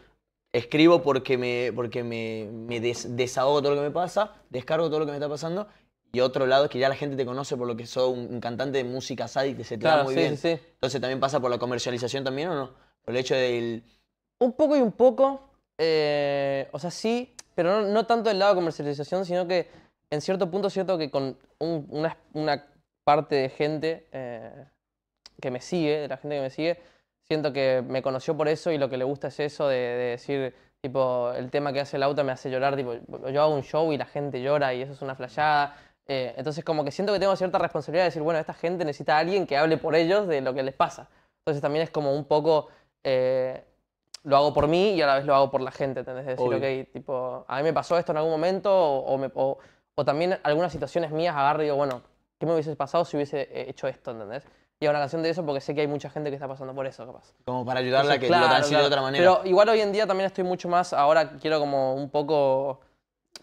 Escribo porque me, porque me, desahogo todo lo que me pasa, descargo todo lo que me está pasando, y otro lado es que ya la gente te conoce por lo que sos un, cantante de música sad y que se te da muy sí, bien. Sí, Entonces también pasa por la comercialización también, ¿o no? Por el hecho del un poco y un poco. Eh, o sea, sí, pero no, tanto del lado de comercialización, sino que en cierto punto es cierto que con una, parte de gente eh, que me sigue, de la gente que me sigue, siento que me conoció por eso y lo que le gusta es eso de, decir, tipo, el tema que hace el auto me hace llorar, tipo, yo hago un show y la gente llora y eso es una flayada. Eh, entonces como que siento que tengo cierta responsabilidad de decir, bueno, esta gente necesita a alguien que hable por ellos de lo que les pasa. Entonces también es como un poco lo hago por mí y a la vez lo hago por la gente, ¿entendés? decir, ok, tipo, a mí me pasó esto en algún momento o, o, también algunas situaciones mías agarro y digo, bueno, ¿qué me hubiese pasado si hubiese eh, hecho esto, ¿entendés? Y hago una canción de eso porque sé que hay mucha gente que está pasando por eso, capaz. Como para ayudarla que lo transite sido de otra manera. Pero igual hoy en día también estoy mucho más, ahora quiero como un poco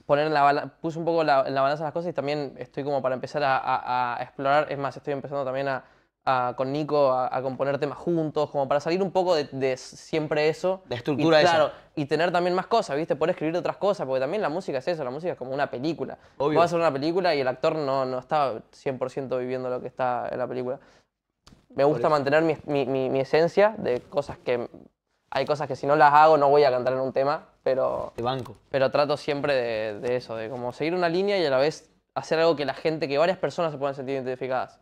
poner en la puse un poco la, en la balanza las cosas y también estoy como para empezar a, a explorar, es más, estoy empezando también a con Nico a, componer temas juntos, como para salir un poco de, siempre eso. De estructura y, esa. y tener también más cosas, ¿viste? por escribir otras cosas, porque también la música es eso, la música es como una película. Obvio. Vas a hacer una película y el actor no, está 100% viviendo lo que está en la película. Me gusta mantener mi, esencia de cosas que... Hay cosas que si no las hago no voy a cantar en un tema, pero... De banco. Pero trato siempre de, de eso, de como seguir una línea y a la vez hacer algo que la gente, que varias personas se puedan sentir identificadas.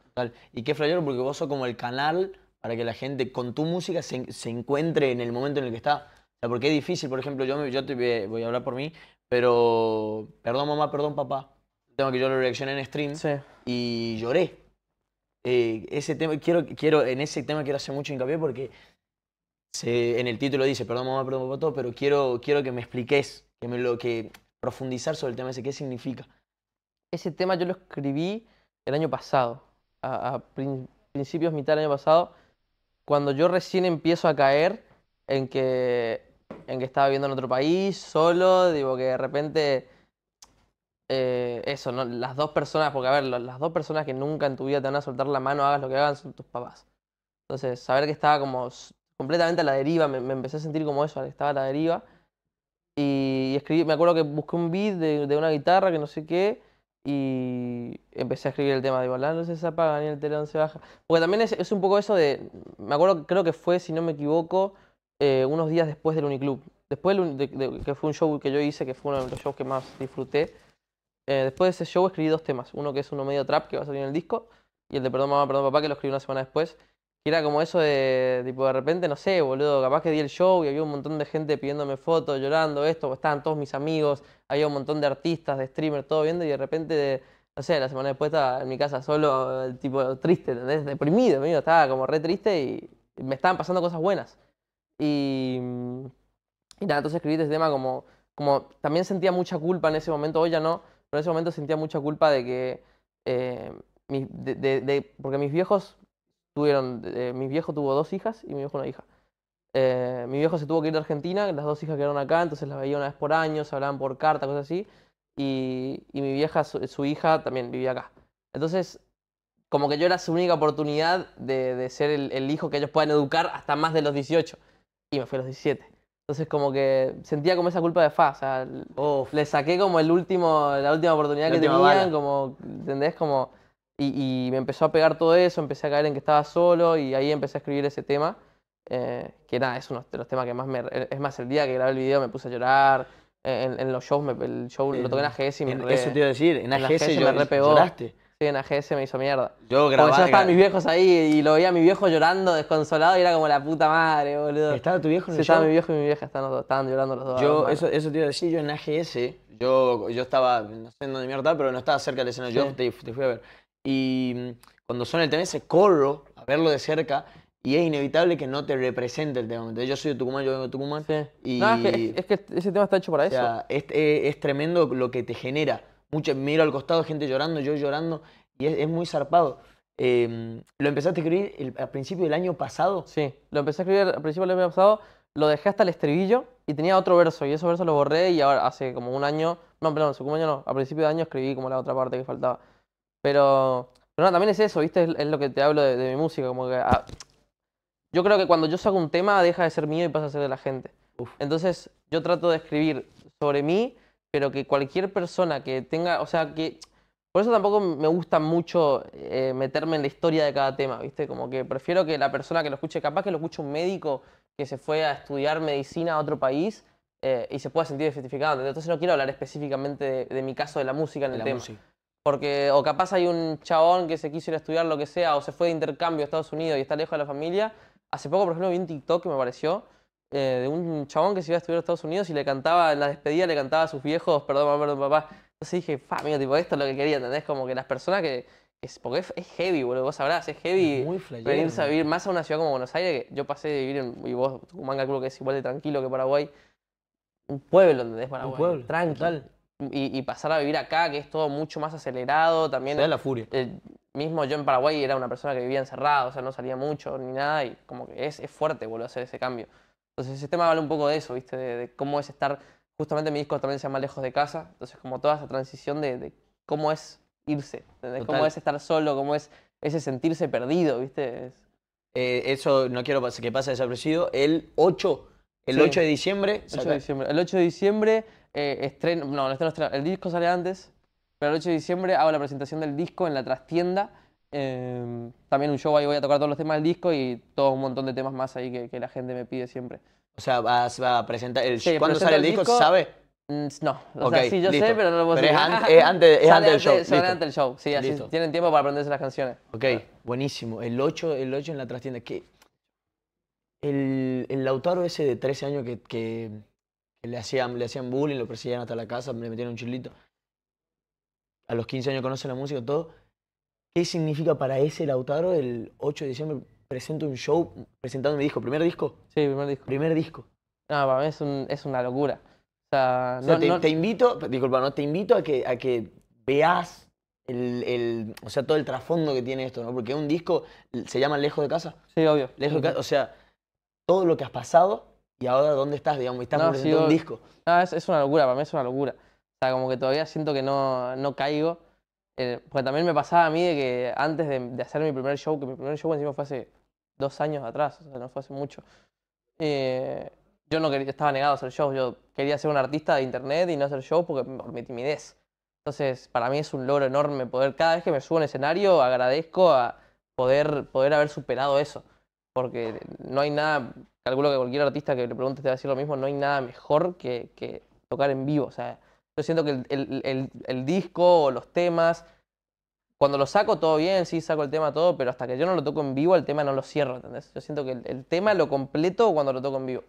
Y qué flyer porque vos sos como el canal para que la gente con tu música se, encuentre en el momento en el que está. O sea, porque es difícil, por ejemplo, yo, yo voy a hablar por mí, pero perdón mamá, perdón papá, tengo que yo lo reaccioné en stream y lloré. Eh, ese tema, quiero, quiero, en ese tema quiero hacer mucho hincapié porque en el título dice, perdón mamá, perdón papá, todo, pero quiero, quiero que me expliques, que me lo, que profundizar sobre el tema ese, qué significa ese tema yo lo escribí el año pasado, a, principios, mitad del año pasado, cuando yo recién empiezo a caer en que, en que estaba viviendo en otro país, solo, digo que de repente... Eh, eso, las dos personas, porque a ver, las dos personas que nunca en tu vida te van a soltar la mano, hagas lo que hagan, son tus papás. Entonces, saber que estaba como completamente a la deriva, me, empecé a sentir como eso, estaba a la deriva. Y, escribí, me acuerdo que busqué un beat de, de, una guitarra, que no sé qué, y empecé a escribir el tema, de la no se apaga, ni el teléfono se baja. Porque también es, un poco eso de, me acuerdo, creo que fue, si no me equivoco, eh, unos días después del Uniclub. Después que fue un show que yo hice, que fue uno de los shows que más disfruté. Eh, después de ese show escribí dos temas, uno que es uno medio trap que va a salir en el disco y el de Perdón Mamá, Perdón Papá que lo escribí una semana después era como eso de, tipo, de repente, no sé, boludo, capaz que di el show y había un montón de gente pidiéndome fotos, llorando, esto, estaban todos mis amigos, había un montón de artistas, de streamers, todo viendo, y de repente, no sé, la semana después estaba en mi casa solo, tipo, triste, Deprimido, estaba como re triste y me estaban pasando cosas buenas. Y, y nada, entonces escribí este tema como, como, también sentía mucha culpa en ese momento, hoy ya no, pero en ese momento sentía mucha culpa de que, eh, porque mis viejos tuvieron, eh, mi viejo tuvo dos hijas y mi viejo una hija. Eh, mi viejo se tuvo que ir a Argentina, las dos hijas quedaron acá, entonces las veía una vez por año, se hablaban por carta, cosas así. Y, mi vieja, su, hija, también vivía acá. Entonces, como que yo era su única oportunidad de, de ser el, hijo que ellos puedan educar hasta más de los 18. Y me fui a los 17. Entonces, como que sentía como esa culpa de fa. O sea, le saqué como el último, la última oportunidad que tenían, como, ¿entendés? Como y, me empezó a pegar todo eso, empecé a caer en que estaba solo y ahí empecé a escribir ese tema, eh, que nada, es uno de los temas que más me... Es más, el día que grabé el video me puse a llorar, eh, en, los shows, el show lo toqué en AGS y me en, Eso te iba a decir, en, AGS, yo, me repegó. Sí, en AGS me hizo mierda. Yo grababa. Porque ya estaban mis viejos ahí y lo veía a mi viejo llorando, desconsolado, y era como la puta madre, boludo. ¿Estaba tu viejo en sí, el estaba mi viejo y mi vieja, estaban, estaban llorando los dos. Yo, eso, eso te iba a decir, yo en AGS, yo, yo estaba, no sé en dónde mierda, pero no estaba cerca del escenario, yo te, te, fui a ver y mm, cuando suena el tema ese corro a verlo de cerca y es inevitable que no te represente el tema. Entonces, yo soy de Tucumán, yo vengo de Tucumán. Y es, que, ese tema está hecho para eso. Es, tremendo lo que te genera. Mucho, miro al costado, gente llorando, yo llorando, y es, muy zarpado. Em, lo empezaste a escribir al principio del año pasado. Sí, lo empecé a escribir al principio del año pasado, lo dejé hasta el estribillo y tenía otro verso, y ese verso lo borré y ahora hace como un año, no, perdón, hace año no, a principio de año escribí como la otra parte que faltaba. Pero, también es eso, ¿viste? Es, lo que te hablo de, mi música, como que... Ah, yo creo que cuando yo saco un tema deja de ser mío y pasa a ser de la gente. Entonces yo trato de escribir sobre mí, pero que cualquier persona que tenga, o sea, que... Por eso tampoco me gusta mucho eh, meterme en la historia de cada tema, ¿viste? Como que prefiero que la persona que lo escuche, capaz que lo escuche un médico que se fue a estudiar medicina a otro país eh, y se pueda sentir identificado. Entonces no quiero hablar específicamente de, mi caso de la música en el tema porque o capaz hay un chabón que se quiso ir a estudiar lo que sea, o se fue de intercambio a Estados Unidos y está lejos de la familia. Hace poco, por ejemplo, vi un TikTok que me apareció eh, de un chabón que se iba a estudiar a Estados Unidos y le cantaba, en la despedida le cantaba a sus viejos, perdón, mamá, perdón, papá. Entonces dije, fa, amigo, tipo, esto es lo que quería, ¿entendés? Como que las personas que... es, porque es, heavy, boludo, vos sabrás, es heavy es a vivir más a una ciudad como Buenos Aires, que yo pasé de vivir en, y vos, manga creo que es igual de tranquilo que Paraguay, un pueblo, donde es Paraguay, un pueblo, tranquilo y, pasar a vivir acá, que es todo mucho más acelerado también. Se la furia. mismo yo en Paraguay era una persona que vivía encerrada, o sea, no salía mucho ni nada, y como que es, fuerte volver a hacer ese cambio. Entonces el sistema habla un poco de eso, ¿viste? De, cómo es estar, justamente mi disco también se llama Lejos de Casa, entonces como toda esa transición de, cómo es irse, de cómo es estar solo, cómo es ese sentirse perdido, ¿viste? Eh, eso no quiero que pase desaparecido. El 8 el 8 de diciembre. 8 El 8 de diciembre eh, estreno. No, El disco sale antes. Pero el 8 de diciembre hago la presentación del disco en la trastienda. Em, también un show ahí voy a tocar todos los temas del disco y todo un montón de temas más ahí que, la gente me pide siempre. O sea, va a presentar. El, ¿Cuándo sale el disco? sabe? Mm, no, o sea, sí yo sé, pero no lo puedo decir. Es, es antes, del show. Sale antes del show, sí, así tienen tiempo para aprenderse las canciones. Ok, buenísimo. El 8, el 8 en la trastienda. ¿Qué, el, el Lautaro ese de 13 años que, que, le, hacían, le hacían bullying, lo perseguían hasta la casa, le metieron un chilito. A los 15 años conoce la música, todo. ¿Qué significa para ese Lautaro el 8 de diciembre? Presento un show presentando mi disco. ¿Primer disco? Sí, primer disco. Primer disco. No, para mí es, un, es una locura. O sea, te, invito, disculpa, no, te invito a que, a que veas el, el, o sea, todo el trasfondo que tiene esto, ¿no? Porque un disco se llama Lejos de Casa. Sí, obvio. Lejos de Casa, o sea, todo lo que has pasado y ahora dónde estás, digamos, y estás no, un disco. es, una locura, para mí es una locura. O sea, como que todavía siento que no, no caigo. Eh, porque también me pasaba a mí de que antes de, hacer mi primer show, que mi primer show encima fue hace dos años atrás, o sea, no fue hace mucho. Eh, yo no quería, estaba negado a hacer shows, yo quería ser un artista de internet y no hacer shows porque por mi timidez. Entonces, para mí es un logro enorme poder, cada vez que me subo a un escenario, agradezco a poder, poder haber superado eso porque no hay nada, calculo que cualquier artista que le pregunte te va a decir lo mismo, no hay nada mejor que, tocar en vivo. O sea, yo siento que el, disco o los temas, cuando lo saco todo bien, sí saco el tema todo, pero hasta que yo no lo toco en vivo, el tema no lo cierro, ¿entendés? Yo siento que el, tema lo completo cuando lo toco en vivo.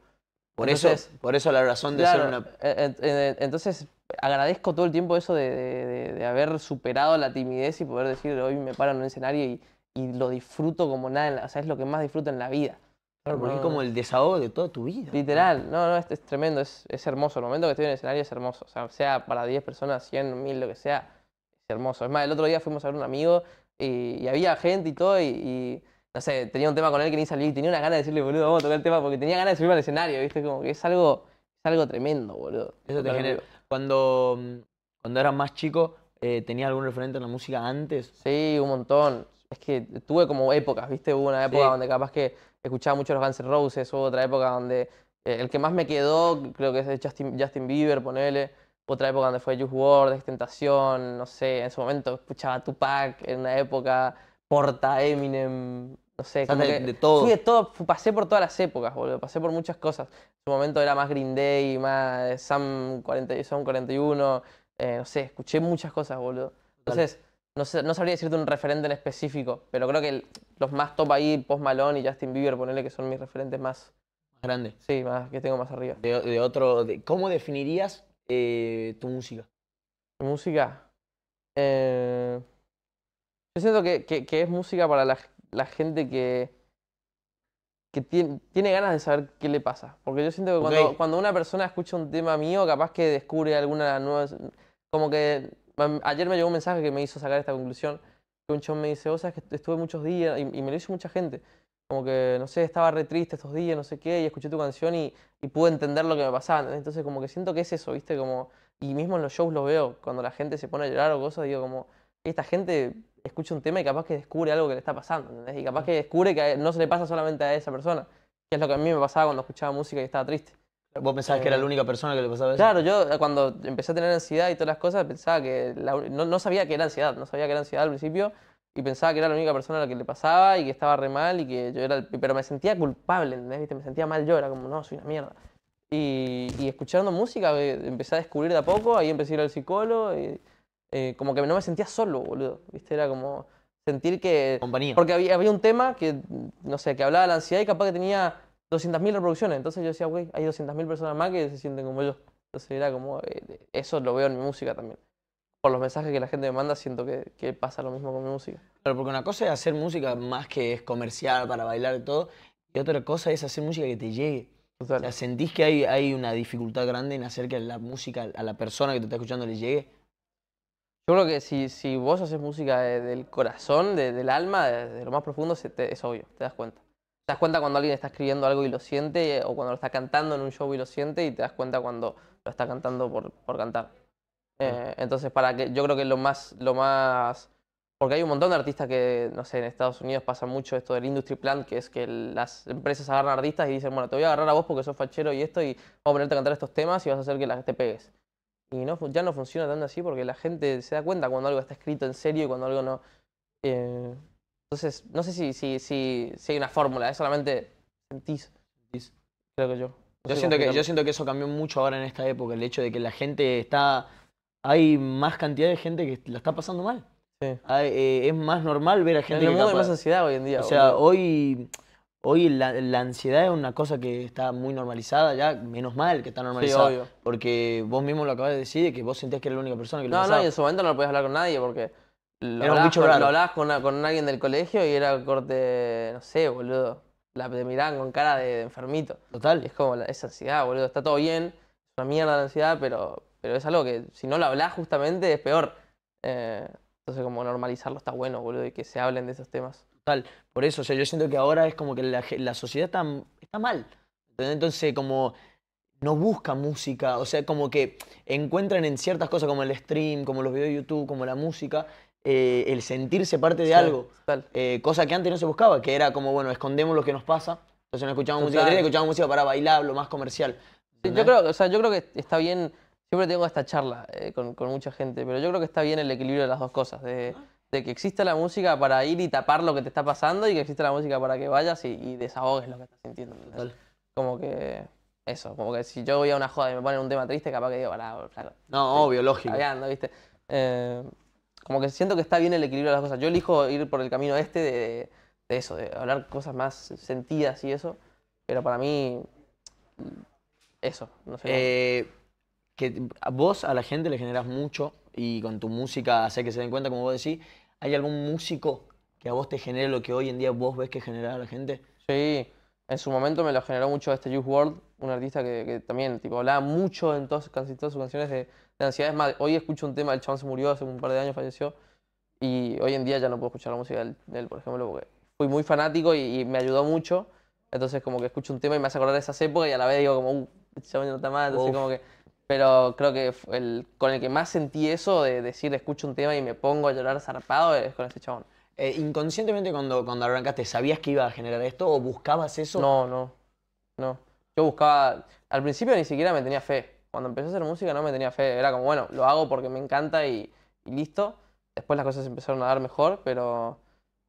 Por, eso, por eso la razón de ser una... E, e, e, entonces, agradezco todo el tiempo eso de, de, de haber superado la timidez y poder decir, hoy me paro en un escenario y y lo disfruto como nada, o sea, es lo que más disfruto en la vida. Claro, porque es como el desahogo de toda tu vida. Literal, no, no, es, tremendo, es, hermoso. El momento que estoy en el escenario es hermoso. O sea, sea para 10 personas, 100, 1000, lo que sea, es hermoso. Es más, el otro día fuimos a ver un amigo y, había gente y todo, y, no sé, tenía un tema con él que ni salí y tenía una gana de decirle, boludo, vamos a tocar el tema, porque tenía ganas de subirme al escenario, ¿viste? Como que es algo, es algo tremendo, boludo. Eso te genera. Cuando, mm, cuando eras más chico, eh, ¿tenías algún referente en la música antes? Sí, un montón es que tuve como épocas, ¿viste? Hubo una época donde capaz que escuchaba mucho los Guns N' Roses, hubo otra época donde eh, el que más me quedó creo que es Justin, Bieber, ponele. Otra época donde fue Juice WRLD, Extentación, no sé, en su momento escuchaba Tupac, en una época Porta, Eminem, no sé, de, todo. Fui de todo, pasé por todas las épocas, boludo, pasé por muchas cosas. En su momento era más Green Day, más Sam, 40, 41, eh, no sé, escuché muchas cosas, boludo. Entonces, no, sabría decirte un referente en específico, pero creo que los más top ahí, Post Malone y Justin Bieber, ponerle que son mis referentes más grandes. Sí, más, que tengo más arriba. De, otro, ¿Cómo definirías eh, tu música? música. Eh, yo siento que, es música para la, gente que, que tiene, ganas de saber qué le pasa. Porque yo siento que cuando, cuando una persona escucha un tema mío, capaz que descubre alguna nueva. Como que Ayer me llegó un mensaje que me hizo sacar esta conclusión, que un chon me dice, o sea, que estuve muchos días, y, me lo hizo mucha gente, como que, no sé, estaba re triste estos días, no sé qué, y escuché tu canción y, pude entender lo que me pasaba, entonces como que siento que es eso, viste, como, y mismo en los shows lo veo, cuando la gente se pone a llorar o cosas, digo como, esta gente escucha un tema y capaz que descubre algo que le está pasando, ¿entendés? Y capaz que descubre que no se le pasa solamente a esa persona, que es lo que a mí me pasaba cuando escuchaba música y estaba triste. Vos pensabas que era la eh, única persona que le pasaba eso. Claro, yo eh, cuando empecé a tener ansiedad y todas las cosas, pensaba que. no, sabía que era ansiedad, no sabía que era ansiedad al principio. Y pensaba que era la única persona a la que le pasaba y que estaba re mal y que yo era el, Pero me sentía culpable, ¿entendés? ¿Viste? Me sentía mal yo, era como, no, soy una mierda. Y, escuchando música eh, empecé a descubrir de a poco, ahí empecé a ir al psicólogo y como que no me sentía solo, boludo. ¿Viste? Era como sentir que... Compañía. Porque había, había un tema que, no sé, que hablaba de la ansiedad y capaz que tenía 200.000 reproducciones. Entonces yo decía, güey, hay 200.000 personas más que se sienten como ellos. Entonces era como, eh, eso lo veo en mi música también. Por los mensajes que la gente me manda, siento que, pasa lo mismo con mi música. Pero porque una cosa es hacer música más que es comercial, para bailar y todo, y otra cosa es hacer música que te llegue. O sea, ¿sentís que hay, hay una dificultad grande en hacer que la música a la persona que te está escuchando le llegue? Yo creo que si, si vos haces música eh, del corazón, del alma, de, lo más profundo, se es obvio, te das cuenta te das cuenta cuando alguien está escribiendo algo y lo siente, o cuando lo está cantando en un show y lo siente, y te das cuenta cuando lo está cantando por, cantar. Mm. Eh, entonces, para que yo creo que lo más, lo más. Porque hay un montón de artistas que, no sé, en Estados Unidos pasa mucho esto del industry plan, que es que las empresas agarran artistas y dicen, bueno, te voy a agarrar a vos porque sos fachero y esto, y vamos a ponerte a cantar estos temas y vas a hacer que la, te pegues. Y no, ya no funciona tanto así porque la gente se da cuenta cuando algo está escrito en serio y cuando algo no. Eh, entonces, no sé si, si, si, si hay una fórmula, es solamente sentís, creo que yo. yo, siento que, yo siento que eso cambió mucho ahora en esta época, el hecho de que la gente está... Hay más cantidad de gente que la está pasando mal. Sí. Eh, es más normal ver a gente... En el mundo hay más ansiedad hoy en día. O sea, hoy, hoy la, ansiedad es una cosa que está muy normalizada, ya menos mal que está normalizada. Porque vos mismo lo acabas de decir, que vos sentías que eres la única persona que lo No, pasaba. no, y en su momento no lo podías hablar con nadie porque lo era con, con, alguien del colegio y era corte, no sé, boludo. La, te miraban con cara de, enfermito. Total. es como esa ansiedad, boludo. Está todo bien, es una mierda la ansiedad, pero, pero es algo que si no lo hablas justamente es peor. Eh, entonces como normalizarlo está bueno, boludo, y que se hablen de esos temas. Total. Por eso, o sea, yo siento que ahora es como que la, sociedad está, está mal. Entonces como no busca música, o sea, como que encuentran en ciertas cosas como el stream, como los videos de YouTube, como la música, eh, el sentirse parte de algo. Eh, cosa que antes no se buscaba, que era como, bueno, escondemos lo que nos pasa. Entonces no escuchamos música escuchamos música para bailar, lo más comercial. yo, creo, yo creo que está bien, siempre tengo esta charla eh, con, mucha gente, pero yo creo que está bien el equilibrio de las dos cosas, de, que exista la música para ir y tapar lo que te está pasando y que exista la música para que vayas y, desahogues lo que estás sintiendo. como que eso, como que si yo voy a una joda y me ponen un tema triste, capaz que digo, No, obvio, lógico como que siento que está bien el equilibrio de las cosas. Yo elijo ir por el camino este de, eso, de hablar cosas más sentidas y eso, pero para mí, eso, no sé. Eh, que vos a la gente le generas mucho y con tu música hace que se den cuenta, como vos decís, ¿hay algún músico que a vos te genere lo que hoy en día vos ves que genera a la gente? Sí, en su momento me lo generó mucho este Youth World, un artista que, también tipo, hablaba mucho en todas sus canciones de la ansiedad es más, hoy escucho un tema, el chabón se murió hace un par de años, falleció, y hoy en día ya no puedo escuchar la música de él, por ejemplo, porque fui muy fanático y, me ayudó mucho, entonces como que escucho un tema y me hace acordar de esas épocas y a la vez digo como, uh, este chabón no está mal, entonces como que... Pero creo que el, con el que más sentí eso de decir escucho un tema y me pongo a llorar zarpado es con ese chabón. Eh, ¿Inconscientemente cuando, cuando arrancaste sabías que iba a generar esto o buscabas eso? No, no, no. Yo buscaba, al principio ni siquiera me tenía fe cuando empecé a hacer música no me tenía fe, era como, bueno, lo hago porque me encanta y, listo. Después las cosas empezaron a dar mejor, pero,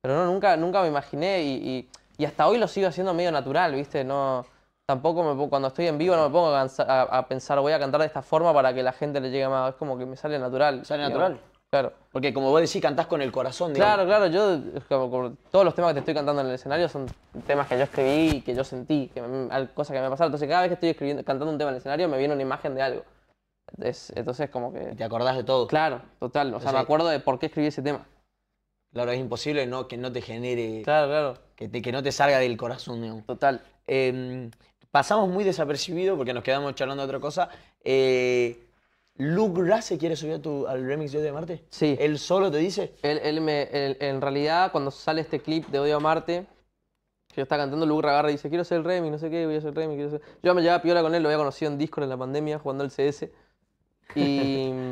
pero no, nunca, nunca me imaginé y, hasta hoy lo sigo haciendo medio natural, ¿viste? No, tampoco me, cuando estoy en vivo no me pongo a, pensar voy a cantar de esta forma para que la gente le llegue más, es como que me sale natural. Sale natural. Claro. Porque como vos decís, cantás con el corazón, Claro, claro, yo, como, todos los temas que te estoy cantando en el escenario son temas que yo escribí y que yo sentí, que me, cosas que me pasado. Entonces, cada vez que estoy escribiendo, cantando un tema en el escenario, me viene una imagen de algo. Es, entonces, como que. ¿Te acordás de todo? Claro, total. O sea, me acuerdo de por qué escribí ese tema. Claro, es imposible no, que no te genere. Claro, claro. Que, no te salga del corazón, digamos. Total. Em, pasamos muy desapercibido porque nos quedamos charlando de otra cosa. Eh, Luke Rasse quiere subir al remix de Odio a Marte. Sí. ¿Él solo te dice? Él, él me, en realidad, cuando sale este clip de Odio a Marte, que estaba cantando, Luke agarra dice, quiero hacer el remix, no sé qué, voy a hacer el remix, quiero hacer... Yo me llevaba piola con él, lo había conocido en Discord en la pandemia, jugando al CS.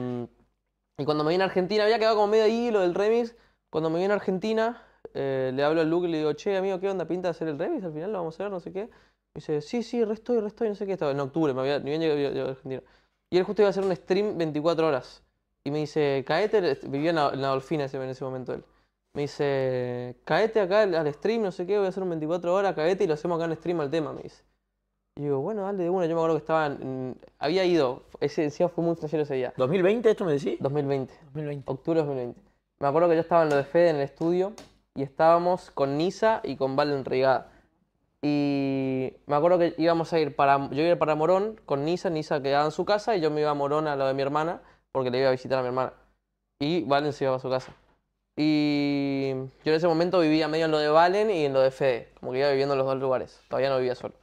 Y, cuando me vine a Argentina, había quedado como medio ahí lo del remix. Cuando me vine a Argentina, eh, le hablo a Luke y le digo, che, amigo, ¿qué onda? ¿Pinta hacer el remix? Al final lo vamos a hacer, no sé qué. dice, sí, sí, resto y resto y no sé qué. Estaba en octubre, me había, llegaba a Argentina. Y él justo iba a hacer un stream 24 horas. Y me dice, caete, vivía en la, en Dolfina en ese momento él. Me dice, caete acá al stream, no sé qué, voy a hacer un 24 horas, caete y lo hacemos acá en stream al tema, me dice. Y digo, bueno, dale de una, yo me acuerdo que estaba, había ido, ese día fue muy flashero ese día. ¿2020 esto me decís? 2020. 2020. Octubre 2020. Me acuerdo que yo estaba en lo de Fede en el estudio y estábamos con Nisa y con Valen Rigada. Y me acuerdo que íbamos a ir para, yo iba para Morón con Nisa, Nisa quedaba en su casa y yo me iba a Morón a lo de mi hermana, porque le iba a visitar a mi hermana. Y Valen se iba a su casa. Y yo en ese momento vivía medio en lo de Valen y en lo de Fede, como que iba viviendo en los dos lugares, todavía no vivía solo.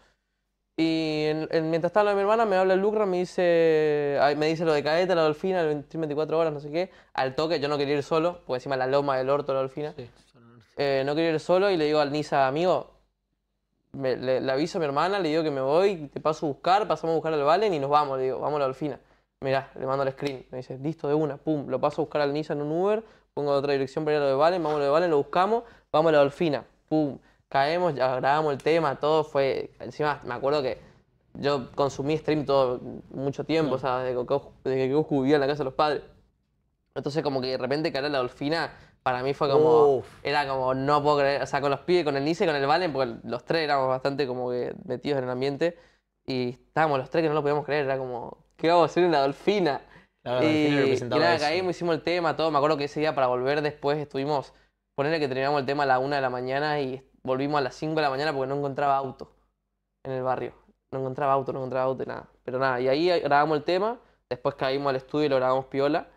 Y mientras estaba lo de mi hermana, me habla el Lucra, me dice, me dice lo de Caeta, la Dolfina, 24 horas, no sé qué. Al toque, yo no quería ir solo, porque encima la loma del orto, la Dolfina. Eh, no quería ir solo y le digo al Nisa, amigo, le, aviso a mi hermana, le digo que me voy, te paso a buscar, pasamos a buscar al Valen y nos vamos. Le digo, vamos a la Dolfina. Mirá, le mando el screen. Me dice, listo de una, pum, lo paso a buscar al Nissan en un Uber, pongo otra dirección para ir a lo de Valen, vamos a lo de Valen, lo buscamos, vamos a la Dolfina, pum. Caemos, ya grabamos el tema, todo fue. Encima, me acuerdo que yo consumí stream todo mucho tiempo, o sea, desde que, busco que vivía en la casa de los padres. Entonces, como que de repente caer la Dolfina para mí fue como. Era como, no puedo creer. O sea, con los pibes, con el Nice con el Valen, porque los tres éramos bastante como que metidos en el ambiente. Y estábamos los tres que no lo podíamos creer. Era como, ¿qué vamos a hacer la dolfina? y, nada, caímos, hicimos el tema, todo. Me acuerdo que ese día para volver después estuvimos. Ponerle que terminamos el tema a la una de la mañana y volvimos a las 5 de la mañana porque no encontraba auto en el barrio. No encontraba auto, no encontraba auto, nada. Pero nada, y ahí grabamos el tema. Después caímos al estudio y lo grabamos piola.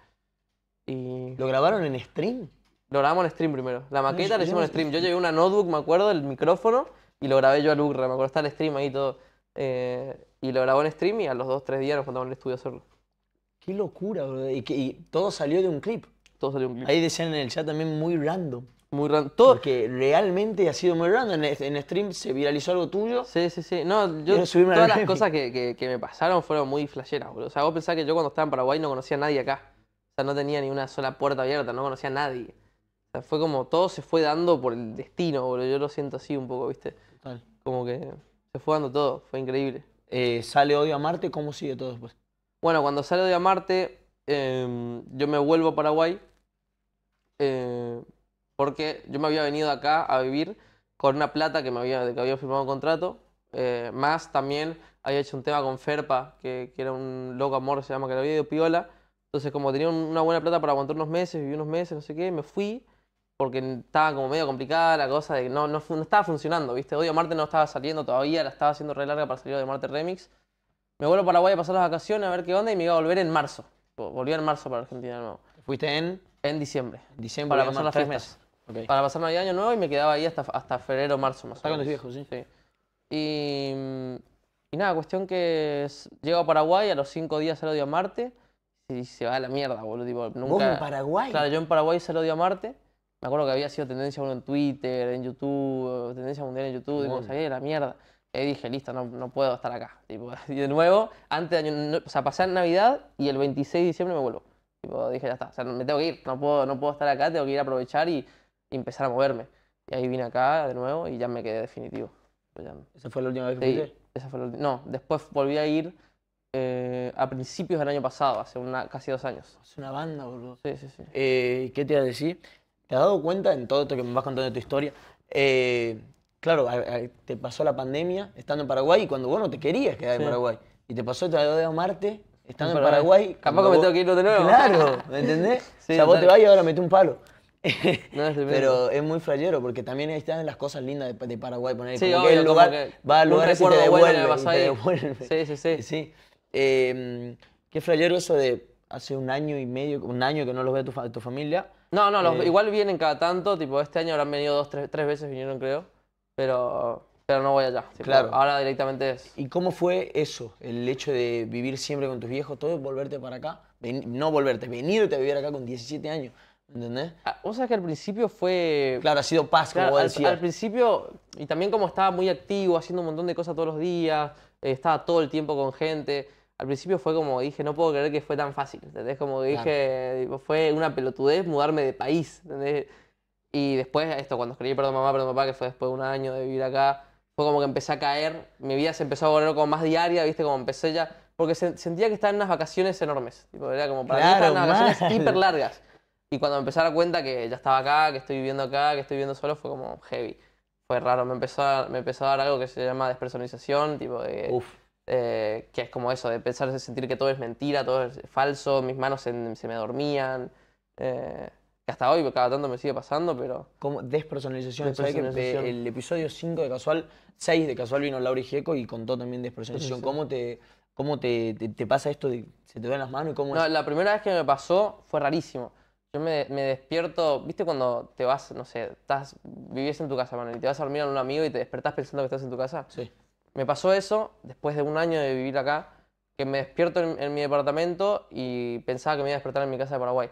Y... ¿Lo grabaron en stream? Lo grabamos en stream primero. La ah, maqueta la hicimos en stream. Yo llevé una notebook, me acuerdo, el micrófono, y lo grabé yo a UGRA. Me acuerdo, está el stream ahí todo. Eh, y lo grabó en stream y a los dos, tres días nos juntamos en el estudio a hacerlo. Qué locura, bro. Y, todo salió de un clip. Todo salió de un clip. Ahí decían en el chat también muy random. Muy random. Todo. Porque realmente ha sido muy random. En, stream se viralizó algo tuyo. Sí, sí, sí. No, yo. Todas las cosas que, me pasaron fueron muy flasheras, bro. O sea, vos pensás que yo cuando estaba en Paraguay no conocía a nadie acá. O sea, no tenía ni una sola puerta abierta, no conocía a nadie fue como todo se fue dando por el destino, boludo. Yo lo siento así un poco, ¿viste? Como que se fue dando todo, fue increíble. Eh, ¿Sale Odio a Marte? ¿Cómo sigue todo después? Bueno, cuando sale Odio a Marte, em, yo me vuelvo a Paraguay. Eh, porque yo me había venido acá a vivir con una plata que me había, que había firmado un contrato. Eh, más también había hecho un tema con Ferpa, que, era un loco amor, se llama, que la había ido piola. Entonces, como tenía una buena plata para aguantar unos meses, viví unos meses, no sé qué, me fui porque estaba como medio complicada la cosa de que no, no, estaba funcionando, ¿viste? Odio Marte no estaba saliendo todavía, la estaba haciendo re larga para salir de Marte Remix. Me vuelvo a Paraguay a pasar las vacaciones a ver qué onda y me iba a volver en marzo. Volví en marzo para Argentina de nuevo. ¿Fuiste en? En diciembre. Diciembre, para pasar las tres fiestas. meses. Para pasar Navidad Año Nuevo y me quedaba ahí hasta, hasta febrero, marzo más o menos. con los viejos, sí. Y, y, nada, cuestión que llego a Paraguay, a los cinco días el odio a Marte y se va a la mierda, boludo. nunca... ¿Vos en Paraguay? Claro, yo en Paraguay se lo odio a Marte me acuerdo que había sido tendencia uno en Twitter, en YouTube, tendencia mundial en YouTube, de la mierda. Y dije, listo, no, no puedo estar acá. Tipo, y de nuevo, antes de año, o sea, pasé Navidad y el 26 de diciembre me vuelvo. Y dije, ya está, o sea, me tengo que ir, no puedo, no puedo estar acá, tengo que ir a aprovechar y, empezar a moverme. Y ahí vine acá de nuevo y ya me quedé definitivo. Pues ¿Esa fue la última vez que sí, Esa fue la No, después volví a ir eh, a principios del año pasado, hace una, casi dos años. Hace una banda, boludo. Sí, sí, sí. Eh, ¿Qué te iba a decir? ¿Te has dado cuenta en todo esto que me vas contando de tu historia? Eh, claro, te pasó la pandemia estando en Paraguay y cuando vos no te querías quedar en Paraguay. Y te pasó el de Marte estando en Paraguay. capaz que me tengo que ir de nuevo. Claro, ¿me entendés? Sí, o sea, vos te vas y ahora mete un palo. no, es pero es muy frayero porque también están las cosas lindas de, Paraguay. Poner sí, el lugar, va al lugar y te devuelve. Sí, sí, sí. Eh, qué frayero eso de hace un año y medio, un año que no los ve tu, tu familia no, no, eh, igual vienen cada tanto, tipo este año habrán venido dos, tres, veces vinieron creo, pero, pero no voy allá. claro. Ahora directamente es... ¿Y cómo fue eso, el hecho de vivir siempre con tus viejos, todo, volverte para acá? no volverte, venirte a vivir acá con 17 años, ¿entendés? Ah, vos sabés que al principio fue... Claro, ha sido paz, como Al, principio, y también como estaba muy activo, haciendo un montón de cosas todos los días, eh, estaba todo el tiempo con gente al principio fue como dije, no puedo creer que fue tan fácil, ¿entendés? Como dije, fue una pelotudez mudarme de país, ¿entendés? Y después, esto, cuando escribí Perdón Mamá, Perdón Papá, que fue después de un año de vivir acá, fue como que empecé a caer, mi vida se empezó a volver como más diaria, ¿viste? Como empecé ya, porque sentía que estaba en unas vacaciones enormes, tipo, era como para mí unas vacaciones hiper largas. Y cuando me empecé a dar cuenta que ya estaba acá, que estoy viviendo acá, que estoy viviendo solo, fue como heavy. Fue raro, me empezó a, me empezó a dar algo que se llama despersonalización, tipo de... Eh, que es como eso, de pensar, de sentir que todo es mentira, todo es falso, mis manos se, me dormían. Eh, que hasta hoy cada tanto me sigue pasando, pero... Como despersonalización, el episodio 5 de Casual, 6 de Casual vino Laura Gieco y contó también despersonalización. ¿Cómo te, cómo te, pasa esto de se te ven las manos y No, la primera vez que me pasó fue rarísimo. Yo me, despierto, viste cuando te vas, no sé, estás, vivís en tu casa, y te vas a dormir a un amigo y te despertás pensando que estás en tu casa. Sí. Me pasó eso después de un año de vivir acá, que me despierto en, mi departamento y pensaba que me iba a despertar en mi casa de Paraguay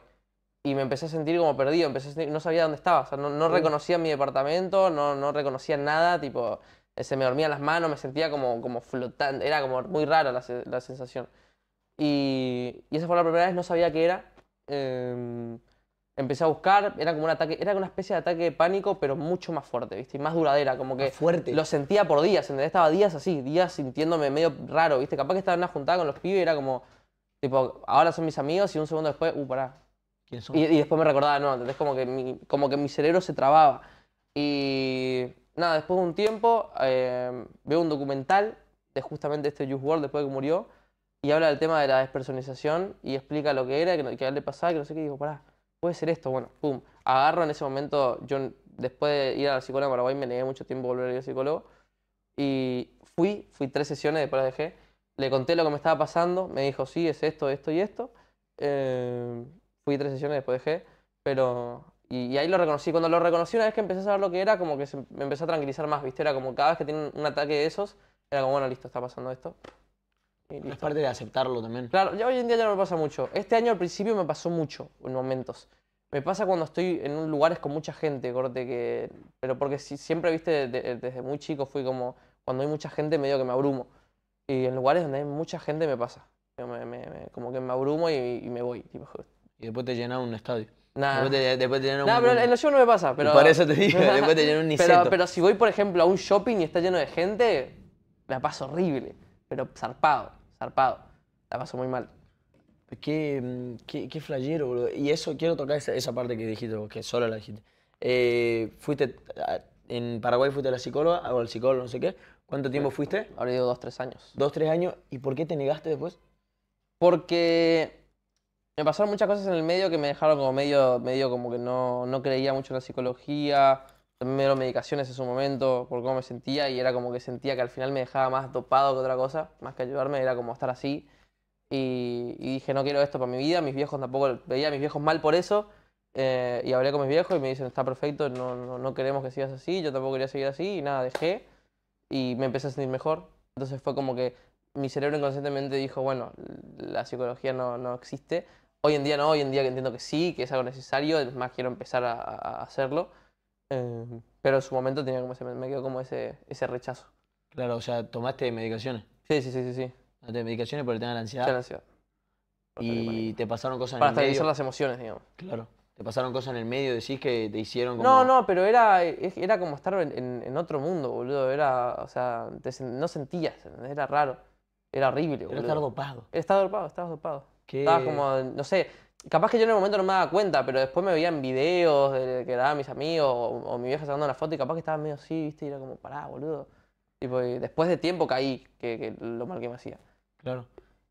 y me empecé a sentir como perdido, empecé no sabía dónde estaba, no, reconocía mi departamento, no, reconocía nada, tipo, se me dormían las manos, me sentía como, como flotando, era como muy rara la, sensación. Y, esa fue la primera vez, no sabía qué era. Em, empecé a buscar, era como un ataque, era una especie de ataque de pánico, pero mucho más fuerte, ¿viste? Y más duradera, como que fuerte. lo sentía por días, ¿entendés? Estaba días así, días sintiéndome medio raro, ¿viste? Capaz que estaba en una juntada con los pibes y era como, tipo, ahora son mis amigos y un segundo después, uh, pará. Y, después me recordaba, no, ¿entendés? Como que mi, como que mi cerebro se trababa. Y nada, después de un tiempo em, veo un documental de justamente este Youth World después de que murió y habla del tema de la despersonalización y explica lo que era, que, que le pasaba, que no sé qué, y digo, pará puede ser esto, bueno, pum, agarro en ese momento, yo después de ir al psicólogo en Paraguay me negué mucho tiempo volver a ir al psicólogo y fui, fui tres sesiones, después las dejé, le conté lo que me estaba pasando, me dijo, sí, es esto, esto y esto, em, fui tres sesiones, después dejé, pero... Y, ahí lo reconocí, cuando lo reconocí una vez que empecé a saber lo que era, como que me empezó a tranquilizar más, ¿viste? Era como cada vez que tiene un ataque de esos, era como, bueno, listo, está pasando esto, es parte de aceptarlo también. Claro, ya hoy en día ya no me pasa mucho. Este año al principio me pasó mucho en momentos. Me pasa cuando estoy en lugares con mucha gente, corte, que... Pero porque si, siempre, viste, desde muy chico fui como... Cuando hay mucha gente medio que me abrumo. Y en lugares donde hay mucha gente me pasa. como que me abrumo y, me voy. Y después te llena un estadio. Nada. Después te, un... pero en los shows no me pasa. Pero... Por eso te digo, después te llena un niseto. Pero, si voy, por ejemplo, a un shopping y está lleno de gente, la paso horrible. Pero zarpado zarpado. La pasó muy mal. Qué, mm, qué, qué boludo. Y eso, quiero tocar esa, esa parte que dijiste que solo la dijiste. Eh, fuiste, en Paraguay fuiste a la psicóloga, o al psicólogo, no sé qué. ¿Cuánto tiempo fuiste? habría ido dos, tres años. ¿Dos, tres años? ¿Y por qué te negaste después? Porque me pasaron muchas cosas en el medio que me dejaron como medio, medio como que no, no creía mucho en la psicología medicaciones en su momento por cómo me sentía y era como que sentía que al final me dejaba más dopado que otra cosa, más que ayudarme, era como estar así. Y, dije, no quiero esto para mi vida, mis viejos tampoco, veía a mis viejos mal por eso. Eh, y hablé con mis viejos y me dicen, está perfecto, no, no, queremos que sigas así, yo tampoco quería seguir así y nada, dejé y me empecé a sentir mejor. Entonces fue como que mi cerebro inconscientemente dijo, bueno, la psicología no, existe. Hoy en día no, hoy en día que entiendo que sí, que es algo necesario, es más quiero empezar a hacerlo pero en su momento tenía como ese, me quedó como ese, ese rechazo. Claro, o sea, ¿tomaste medicaciones? Sí, sí, sí, sí. sí. ¿Tomaste medicaciones por el la ansiedad? Sí, la ansiedad. ¿Y te pasaron cosas en el medio? Para estabilizar las emociones, digamos. Claro. ¿Te pasaron cosas en el medio? ¿Decís que te hicieron como...? No, no, pero era, era como estar en, otro mundo, boludo. Era, o sea, no sentías, era raro. Era horrible, boludo. Era estar dopado. Estaba dopado, estabas dopado. ¿Qué? como, no sé, capaz que yo en el momento no me daba cuenta, pero después me veían videos de, que daban mis amigos o, mi vieja sacando una foto y capaz que estaba medio así, ¿viste? Y era como, pará, boludo. Y pues, después de tiempo caí que, lo mal que me hacía. Claro.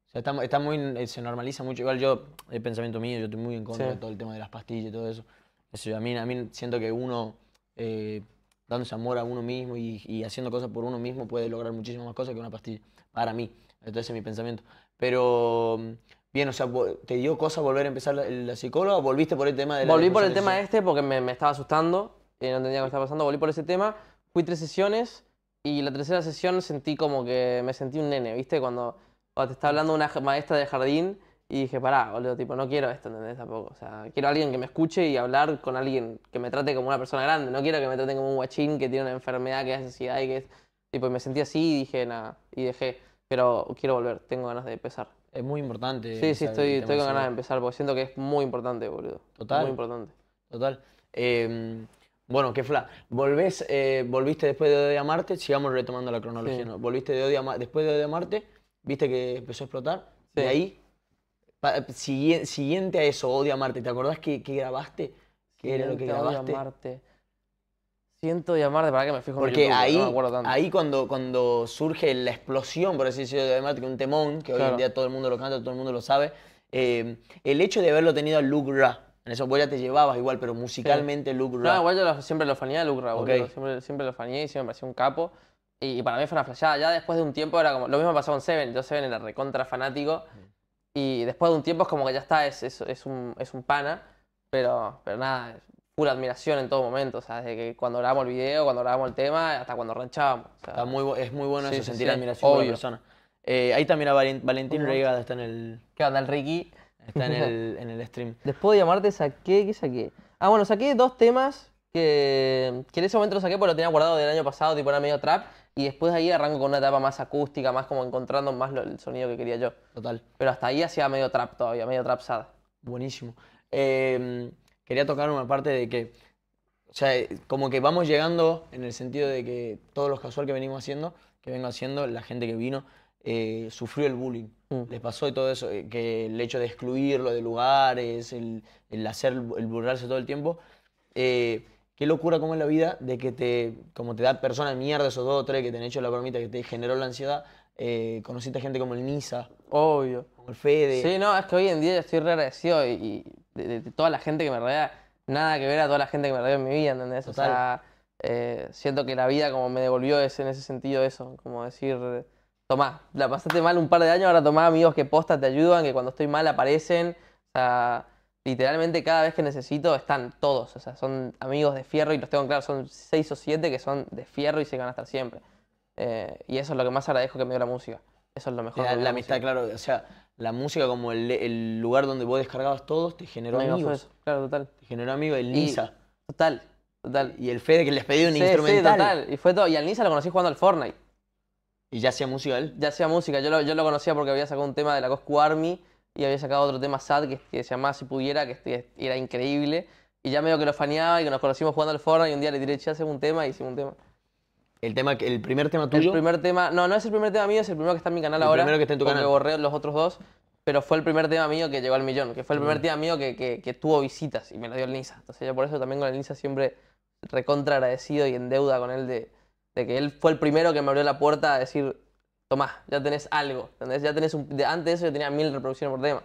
O sea, está, muy, se normaliza mucho. Igual yo, el pensamiento mío, yo estoy muy en contra de todo el tema de las pastillas y todo eso. eso a, mí, a mí siento que uno, eh, dándose amor a uno mismo y, haciendo cosas por uno mismo, puede lograr muchísimas más cosas que una pastilla. Para mí. Entonces es mi pensamiento. Pero Bien, o sea, ¿te dio cosa volver a empezar la, psicóloga? ¿Volviste por el tema de la Volví por el tema este porque me, me estaba asustando y no entendía qué estaba pasando. Volví por ese tema, fui tres sesiones y la tercera sesión sentí como que me sentí un nene, ¿viste? Cuando, te está hablando una maestra de jardín y dije, pará, boludo, tipo, no quiero esto, ¿entendés? Tampoco. O sea, quiero a alguien que me escuche y hablar con alguien que me trate como una persona grande. No quiero que me traten como un guachín que tiene una enfermedad, que es necesidad. y que es. Tipo, y me sentí así y dije, nada, y dejé. Pero quiero volver, tengo ganas de empezar. Es muy importante. Sí, sí, estoy, con ganas de empezar porque siento que es muy importante, boludo. Total. Muy importante. Total. Em, bueno, qué fla. Volvés, eh, volviste después de Odia Marte, sigamos retomando la cronología, ¿no? Volviste de después de Odia Marte, viste que empezó a explotar. De ahí, siguiente, a eso, Odia Marte, ¿te acordás que, grabaste? ¿Qué era lo que grabaste? Odia Marte. Siento llamar de para que me fijo Porque ahí, ahí cuando, cuando surge la explosión, por así decirlo, de que un temón, que hoy en día todo el mundo lo canta, todo el mundo lo sabe, eh, el hecho de haberlo tenido a Luke Ra, en eso vos ya te llevabas igual, pero musicalmente sí. Luke Ra. No, igual yo siempre lo fanía a Luke Ra, siempre, siempre, lo fanía y siempre me parecía un capo. Y, para mí fue una flashada. Ya después de un tiempo era como. Lo mismo pasó con Seven, yo Seven era recontra fanático. Mm. Y después de un tiempo es como que ya está, es, es, es, un, es un pana. Pero, pero nada, pura admiración en todo momento, o sea, desde que cuando grabamos el video, cuando grabamos el tema, hasta cuando ranchábamos. está muy, es muy bueno eso, sentir admiración de por la persona. Eh, ahí también a Valentín Reigada está en el... ¿Qué onda, el Ricky? Está en el, en el stream. Después de llamarte saqué, ¿qué saqué? Ah, bueno, saqué dos temas que, que en ese momento lo saqué porque lo tenía guardado del año pasado, tipo era medio trap, y después de ahí arranco con una etapa más acústica, más como encontrando más el sonido que quería yo. Total. Pero hasta ahí hacía medio trap todavía, medio trapsada. Buenísimo. Eh, quería tocar una parte de que, o sea, eh, como que vamos llegando en el sentido de que todos los casual que venimos haciendo, que vengo haciendo, la gente que vino, eh, sufrió el bullying. Mm. Les pasó y todo eso, eh, que el hecho de excluirlo de lugares, el, hacer, el burlarse todo el tiempo. qué locura como es la vida de que te, como te da personas de mierda esos dos o tres que te han hecho la bromita, que te generó la ansiedad, eh, conociste gente como el Nisa. Obvio. Como el Fede. Sí, no, es que hoy en día yo estoy re agradecido y de, toda la gente que me rodea, nada que ver a toda la gente que me rodea en mi vida, ¿entendés? O sea, eh, siento que la vida como me devolvió en ese sentido eso, como decir, tomá, la pasaste mal un par de años, ahora tomá amigos que posta te ayudan, que cuando estoy mal aparecen, o sea, literalmente cada vez que necesito están todos, o sea, son amigos de fierro y los tengo en claro, son seis o siete que son de fierro y se van a estar siempre. Eh, y eso es lo que más agradezco que me dio la música. Eso es lo mejor. La, la, amistad, claro. O sea, la música como el, lugar donde vos descargabas todos, te generó amigos. Claro, total. Te generó amigos, el Nisa, total, total. Y el Fede que les pedí un instrumento. total. Y fue todo. Y al Lisa lo conocí jugando al Fortnite. ¿Y ya hacía música él? Ya hacía música. Yo lo, yo lo conocía porque había sacado un tema de la Coscu Army y había sacado otro tema sad que, se llamaba Si Pudiera, que, era increíble. Y ya medio que lo faneaba y que nos conocimos jugando al Fortnite y un día le diré, che, hacemos un tema y hicimos un tema. El, tema, el primer tema tuyo. El primer tema, no, no es el primer tema mío, es el primero que está en mi canal ahora. El primero que está en tu canal. borré los otros dos, pero fue el primer tema mío que llegó al millón, que fue el primer tema mío que, tuvo visitas y me lo dio el Nisa. Entonces yo por eso también con el Nisa siempre recontra agradecido y en deuda con él de, que él fue el primero que me abrió la puerta a decir, Tomás, ya tenés algo, Ya tenés un, de, antes eso yo tenía mil reproducciones por tema.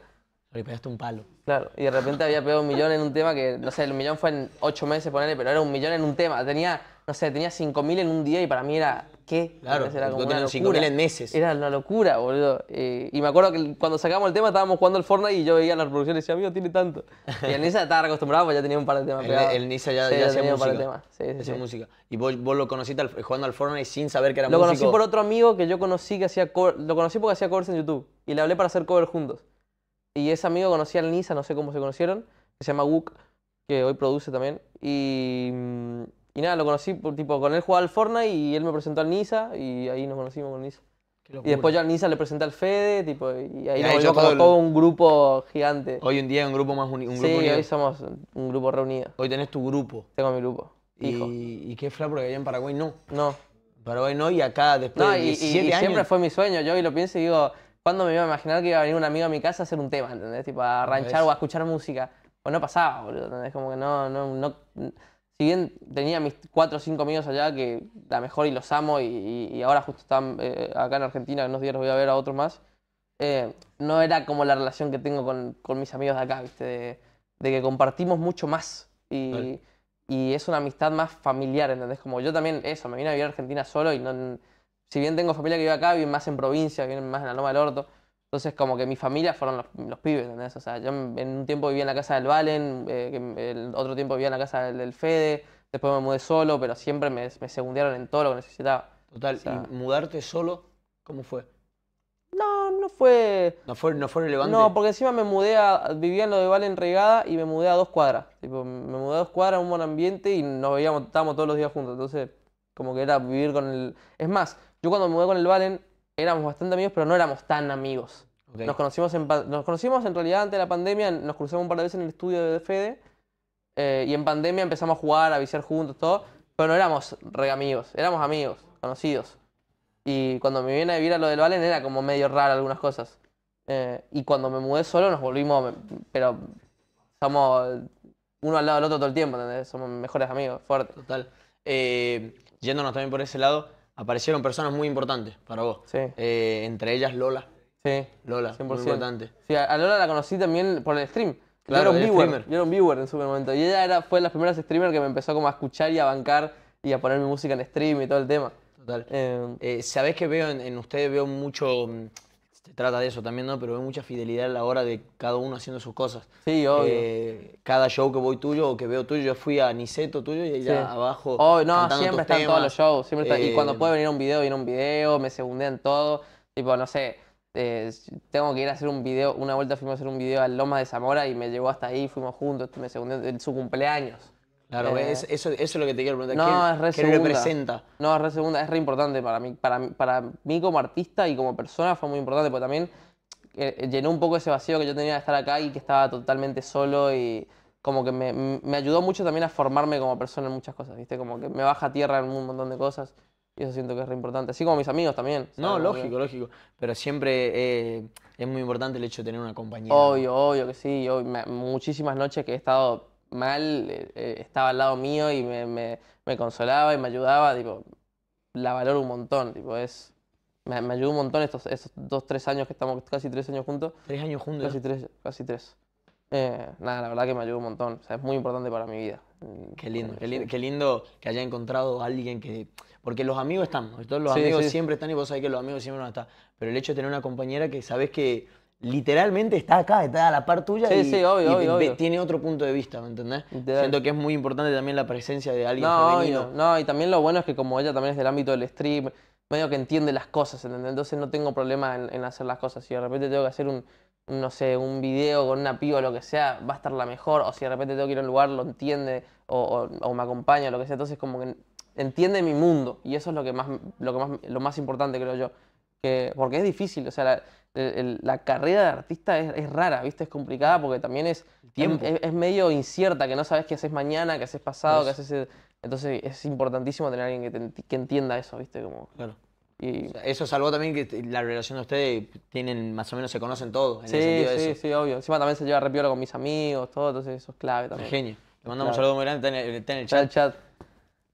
Y pegaste un palo. Claro, y de repente había pegado un millón en un tema que, no sé, el millón fue en ocho meses, ponerle, pero era un millón en un tema. Tenía no sé, tenía 5.000 en un día y para mí era, ¿qué? Claro, era como 5.000 en meses. Era una locura, boludo. Eh, y me acuerdo que cuando sacamos el tema estábamos jugando al Fortnite y yo veía las producciones y decía, amigo, tiene tanto. Y el Nisa estaba acostumbrado, porque ya tenía un par de temas El, el Nisa ya, Sí, ya un par de temas. Sí, sí, Hacía música. Y vos, vos lo conociste jugando al Fortnite sin saber que era Lo conocí por otro amigo que yo conocí que hacía lo conocí porque hacía covers en YouTube y le hablé para hacer covers juntos. Y ese amigo conocía al Nisa, no sé cómo se conocieron, que se llama Wook, que hoy produce también y mm, y nada, lo conocí, tipo, con él jugaba al Fortnite y él me presentó al Nisa y ahí nos conocimos con Nisa. Y después yo al Nisa le presenté al Fede, tipo, y ahí, nos un grupo gigante. Hoy en día es un grupo más un grupo unido. Sí, hoy somos un grupo reunido. Hoy tenés tu grupo. Tengo mi grupo. Y, qué fla porque allá en Paraguay no. No. Paraguay no y acá después de 17 y, siempre fue mi sueño. Yo hoy lo pienso y digo, ¿cuándo me iba a imaginar que iba a venir un amigo a mi casa a hacer un tema, ¿entendés? Tipo, a ranchar o a escuchar música. Pues no pasaba, boludo, ¿entendés? Como que no, no, no si bien tenía mis cuatro o cinco amigos allá, que la mejor y los amo, y, ahora justo están eh, acá en Argentina, en unos días voy a ver a otros más, eh, no era como la relación que tengo con, mis amigos de acá, De, que compartimos mucho más. Y, es una amistad más familiar, ¿entendés? Como yo también, eso, me vine a vivir a Argentina solo y no... Si bien tengo familia que vive acá, viven más en provincia, viven más en la Loma del Orto. Entonces, como que mi familia fueron los, pibes, ¿entendés? O sea, yo en un tiempo vivía en la casa del Valen, en eh, otro tiempo vivía en la casa del, Fede, después me mudé solo, pero siempre me, me segundaron en todo lo que necesitaba. Total, ¿y mudarte solo? ¿Cómo fue? No, no fue... ¿No fue, no fue relevante? No, porque encima me mudé a... Vivía en lo de Valen Regada y me mudé a dos cuadras. me mudé a dos cuadras, un buen ambiente y nos veíamos, estábamos todos los días juntos. Entonces, como que era vivir con el... Es más, yo cuando me mudé con el Valen, éramos bastante amigos, pero no éramos tan amigos. Nos, conocimos en, nos conocimos en realidad antes de la pandemia, nos cruzamos un par de veces en el estudio de Fede eh, y en pandemia empezamos a jugar, a viciar juntos, todo, pero no éramos re amigos, éramos amigos, conocidos. Y cuando me vine a vivir a lo del Valen era como medio raro algunas cosas. Eh, y cuando me mudé solo nos volvimos, pero somos uno al lado del otro todo el tiempo, ¿entendés? Somos mejores amigos, fuerte Total. Eh, yéndonos también por ese lado, aparecieron personas muy importantes para vos. Sí. Eh, entre ellas Lola. Sí. Lola, muy importante. Sí, a Lola la conocí también por el stream. Claro, yo un viewer, yo era un viewer en su momento. Y ella era, fue de las primeras streamers que me empezó como a escuchar y a bancar y a poner mi música en stream y todo el tema. Total. Em, eh, Sabés que veo en ustedes, veo mucho mm, se trata de eso también, ¿no? Pero hay mucha fidelidad a la hora de cada uno haciendo sus cosas. Sí, obvio. Eh, cada show que voy tuyo o que veo tuyo, yo fui a Niceto tuyo y allá abajo. Oh, no, siempre están todos los shows. y cuando eh, puede venir un video, viene un video, me en todo. Tipo, no sé, eh, tengo que ir a hacer un video, una vuelta fuimos a hacer un video al Loma de Zamora y me llevó hasta ahí, fuimos juntos, me segundé en su cumpleaños. Claro, eh, es, eso, eso, es lo que te quiero preguntar. No, ¿Qué, es re ¿qué segunda. representa? No, es re segunda, es re importante para mí. Para, para mí como artista y como persona fue muy importante, porque también eh, llenó un poco ese vacío que yo tenía de estar acá y que estaba totalmente solo y como que me, ayudó mucho también a formarme como persona en muchas cosas, ¿viste? Como que me baja tierra en un montón de cosas y eso siento que es re importante. Así como mis amigos también. No, lógico, lógico. Pero siempre eh, es muy importante el hecho de tener una compañía. Obvio, obvio que sí. muchísimas noches que he estado mal, eh, eh, estaba al lado mío y me, me, me, consolaba y me ayudaba, digo, la valoro un montón, tipo, es... Me, me ayudó un montón estos, dos, tres años que estamos casi tres años juntos. Tres años juntos. Casi tres, casi tres. Eh, nada, la verdad que me ayudó un montón. O sea, es muy importante para mi vida. Qué lindo, qué lindo, que haya encontrado a alguien que... Porque los amigos están, todos los amigos siempre están y vos sabés que los amigos siempre no están, Pero el hecho de tener una compañera que sabés que literalmente está acá, está a la par tuya sí, y, tiene otro punto de vista, ¿me entendés? Siento que es muy importante también la presencia de alguien no, femenino. No, y también lo bueno es que como ella también es del ámbito del stream, medio que entiende las cosas, ¿entendés? Entonces no tengo problema en, hacer las cosas. Si de repente tengo que hacer un, no sé, un video con una piba o lo que sea, va a estar la mejor, o si de repente tengo que ir a un lugar, lo entiende, o, me acompaña, lo que sea. Entonces como que entiende mi mundo, y eso es lo que más, lo que más, lo más importante creo yo. Que, porque es difícil, o sea, la, la carrera de artista es, rara, ¿viste? Es complicada porque también es, Es, medio incierta, que no sabes qué haces mañana, qué haces pasado, qué haces... Entonces es importantísimo tener a alguien que, entienda eso, ¿viste? Como, claro. eso también que la relación de ustedes tienen, más o menos se conocen todos. sí, sí, sí, obvio. Encima también se lleva repiola con mis amigos, todo, entonces eso es clave también. Genio. Le mandamos un saludo muy grande, está en el, chat.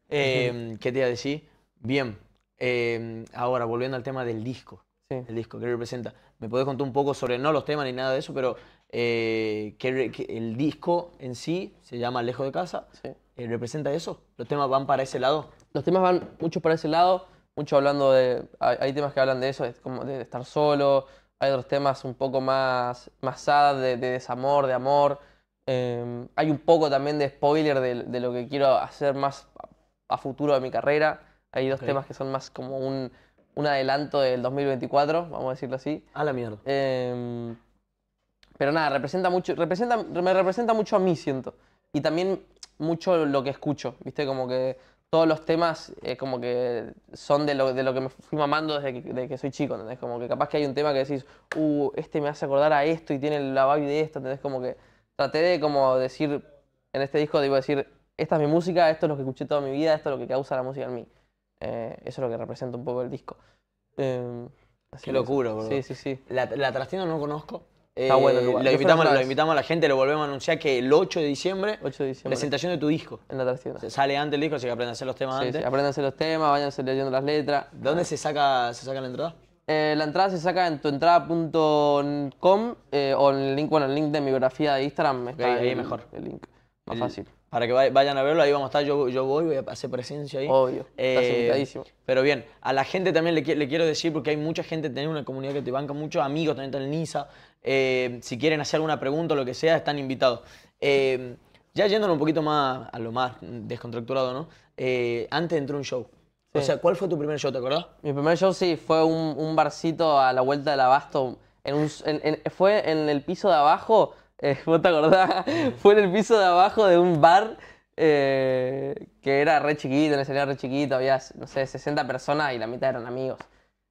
Eh, ¿Qué te iba a decir? Bien, eh, ahora volviendo al tema del disco. El disco que representa me podés contar un poco sobre, no los temas ni nada de eso, pero eh, el disco en sí, se llama Lejos de Casa, eh, ¿representa eso? ¿Los temas van para ese lado? Los temas van mucho para ese lado, mucho hablando de, hay, temas que hablan de eso, de, como de estar solo, hay otros temas un poco más, más de, desamor, de amor. Em, hay un poco también de spoiler de, lo que quiero hacer más a, futuro de mi carrera. Hay dos temas que son más como un un adelanto del 2024, vamos a decirlo así. A la mierda. Em, pero nada, representa mucho, representa, me representa mucho a mí, siento. Y también mucho lo que escucho, ¿viste? Como que todos los temas eh, como que son de lo, de lo que me fui mamando desde que, soy chico, ¿entendés? Como que capaz que hay un tema que decís, uh, este me hace acordar a esto y tiene la vibe de esto, ¿entendés? Como que traté de como decir, en este disco digo, decir, esta es mi música, esto es lo que escuché toda mi vida, esto es lo que causa la música en mí. Eh, eso es lo que representa un poco el disco. Eh, Qué Sí, sí, sí. La, la trastienda no conozco. Está eh, bueno Lo invitamos, lo invitamos a la gente, lo volvemos a anunciar que el 8 de diciembre, presentación de tu disco. En la trastienda. Se sale antes el disco, así que aprendan a hacer los temas antes. Sí, aprendan a hacer los temas, váyanse leyendo las letras. ¿Dónde se saca, se saca la entrada? la entrada se saca en tuentrada.com o en el link, bueno, el link de mi biografía de Instagram. ahí mejor. El más fácil para que vayan a verlo, ahí vamos a estar, yo, voy, voy a hacer presencia ahí. Obvio, eh, Pero bien, a la gente también le, quiero decir, porque hay mucha gente, tenés una comunidad que te banca, mucho, amigos también están en NISA, eh, si quieren hacer alguna pregunta o lo que sea, están invitados. Eh, ya yéndonos un poquito más a lo más descontracturado, ¿no? Eh, antes entró un show. O sea, ¿cuál fue tu primer show, te acordás? Mi primer show sí, fue un, barcito a la vuelta del abasto, en fue en el piso de abajo eh, ¿vos te acordás? Fue en el piso de abajo de un bar eh, que era re chiquito, en escenario re chiquito, había, no sé, 60 personas y la mitad eran amigos.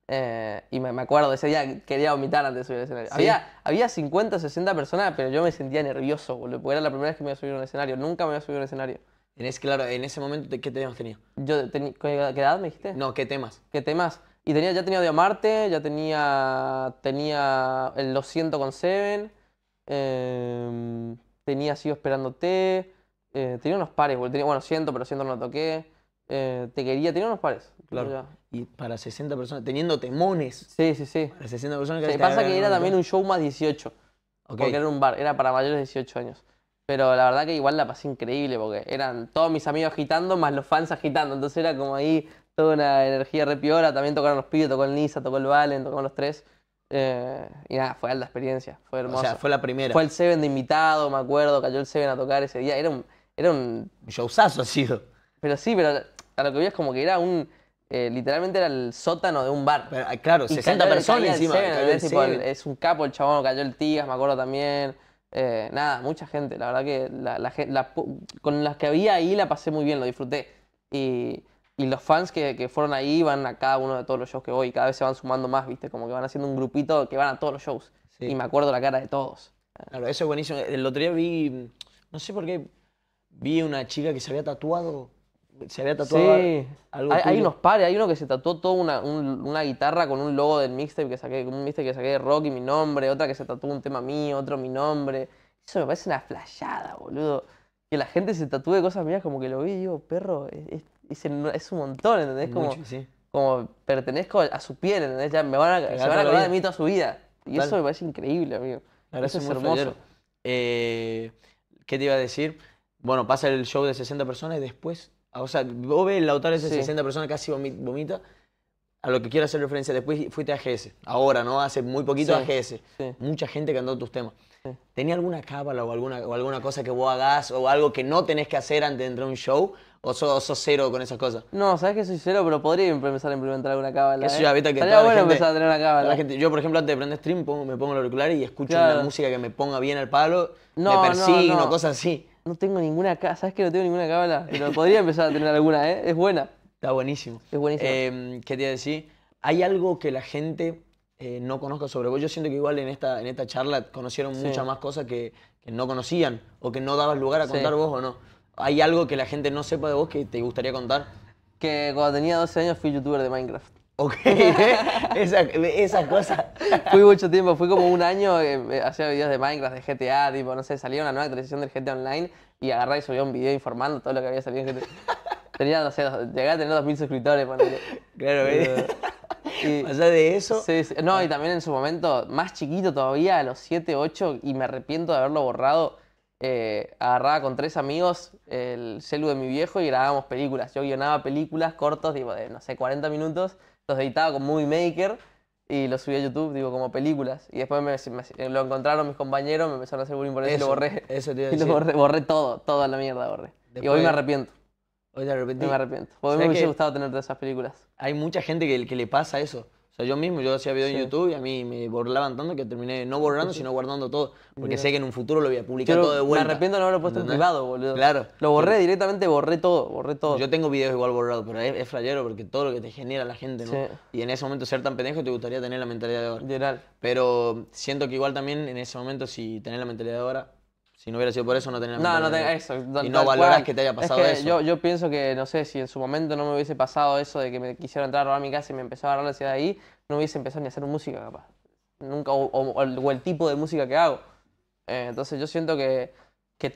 Eh, y me, acuerdo, ese día quería vomitar antes de subir al escenario. Había, había 50, 60 personas, pero yo me sentía nervioso, porque era la primera vez que me iba a subir a un escenario. Nunca me había subido a un escenario. En ese, claro, en ese momento, ¿qué teníamos tenido? ¿Qué edad me dijiste? No, ¿qué temas? ¿Qué temas? Y tenía, ya tenía De Amarte, ya tenía, tenía el Lo Siento con Seven. Eh, tenía Sigo Esperándote. Eh, tenía unos pares, bueno, siento, pero siento no lo toqué. Eh, te quería, tenía unos pares. Claro. Y para 60 personas, teniendo temones. Sí, sí, sí. Para 60 personas. Que pasa que era también un show más 18. Porque era un bar, era para mayores de 18 años. Pero la verdad que igual la pasé increíble porque eran todos mis amigos agitando más los fans agitando. Entonces era como ahí toda una energía repiora. También tocaron los pibes, tocó el Nisa, tocó el Valen, tocó los tres. Eh, y nada, fue alta experiencia, fue hermoso. O sea, fue la primera. Fue el Seven de invitado, me acuerdo, cayó el Seven a tocar ese día. Era un. Era un... ha sido. Pero sí, pero a lo que vi es como que era un. Eh, literalmente era el sótano de un bar. Ah, claro, 60 personas encima. es un capo el chabón, cayó el Tigas, me acuerdo también. Eh, nada, mucha gente. La verdad que con las que había ahí la pasé muy bien, lo disfruté. Y, y los fans que, que, fueron ahí van a cada uno de todos los shows que voy y cada vez se van sumando más, ¿viste? Como que van haciendo un grupito que van a todos los shows. Y me acuerdo la cara de todos. Claro, eso es buenísimo. El otro día vi, no sé por qué, vi una chica que se había tatuado. Se había tatuado algo. Hay, hay, unos pares, hay uno que se tatuó toda una, guitarra con un logo del mixtape que saqué, un mixtape que saqué de rock y mi nombre, otra que se tatuó un tema mío, otro mi nombre. Eso me parece una flayada, boludo. Que la gente se tatúe cosas mías como que lo vi y digo, perro, es un montón, ¿entendés? Como, como pertenezco a su piel, ¿entendés? Ya me van a, se van a acordar de mí toda su vida. Y eso me parece increíble, amigo. eso es hermoso. Eh, ¿Qué te iba a decir? Bueno, pasa el show de 60 personas y después, o sea, vos ves el autor de 60 personas casi vomita. A lo que quiero hacer referencia, después fuiste a GS. Ahora, ¿no? Hace muy poquito a GS. Mucha gente cantó tus temas. ¿Tenía alguna cábala o alguna, o alguna cosa que vos hagas o algo que no tenés que hacer antes de entrar a un show ¿O sos, cero con esas cosas? No, sabes que soy cero, pero podría empezar a implementar alguna cábala. ¿eh? bueno empezar a tener una cábala. yo, por ejemplo, antes de prender stream, me pongo el auricular y escucho una música que me ponga bien al palo, No, me persigno, cosas así. No tengo ninguna cábala, sabes que no tengo ninguna cábala, pero podría empezar a tener alguna, ¿eh? Es buena. Está buenísimo. Es buenísimo. Em, ¿Qué te iba a decir? ¿Hay algo que la gente eh, no conozca sobre vos? Yo siento que igual en esta, en esta charla conocieron muchas más cosas que, no conocían o que no dabas lugar a contar vos o no. ¿Hay algo que la gente no sepa de vos que te gustaría contar? Que cuando tenía 12 años fui youtuber de Minecraft. Ok, esas esa cosas. Fui mucho tiempo, fui como un año, eh, hacía videos de Minecraft, de GTA, tipo, no sé, salía una nueva actualización del GTA Online y agarré y subí un video informando todo lo que había salido en GTA. Tenía, llegué a tener 2.000 suscriptores, Claro, ¿eh? Y, Allá de eso. Sí, sí, no, y también en su momento, más chiquito todavía, a los 7, 8, y me arrepiento de haberlo borrado eh, agarraba con tres amigos el celu de mi viejo y grabábamos películas. Yo guionaba películas cortos, digo, de no sé, 40 minutos, los editaba con Movie Maker y los subía a YouTube, digo, como películas. Y después me, lo encontraron mis compañeros, me empezaron a hacer bullying por eso, y lo borré. Eso te iba lo borré, todo, toda la mierda borré. y hoy me arrepiento. Hoy te arrepentí. me arrepiento. Porque me hubiese gustado tener todas esas películas. Hay mucha gente que, que le pasa eso. O sea, yo mismo, yo hacía videos en YouTube y a mí me borlaban tanto que terminé no borrando, sino guardando todo. Porque sé que en un futuro lo voy a publicar todo de vuelta. Me arrepiento de no haberlo puesto en privado, boludo. Claro. Lo borré directamente, borré todo, borré todo. Yo tengo videos igual borrados, pero es, es porque todo lo que te genera la gente, ¿no? Y en ese momento ser tan pendejo te gustaría tener la mentalidad de ahora. General. Pero siento que igual también en ese momento, si tenés la mentalidad de ahora, si no hubiera sido por eso, no tendría No, no eso. Y no valoras que te haya pasado eso. Yo, pienso que, no sé, si en su momento no me hubiese pasado eso de que me quisiera entrar a robar mi casa y me empezó a agarrar la ciudad ahí, no hubiese empezado ni a hacer música, capaz. Nunca, o, el tipo de música que hago. Eh, entonces yo siento que,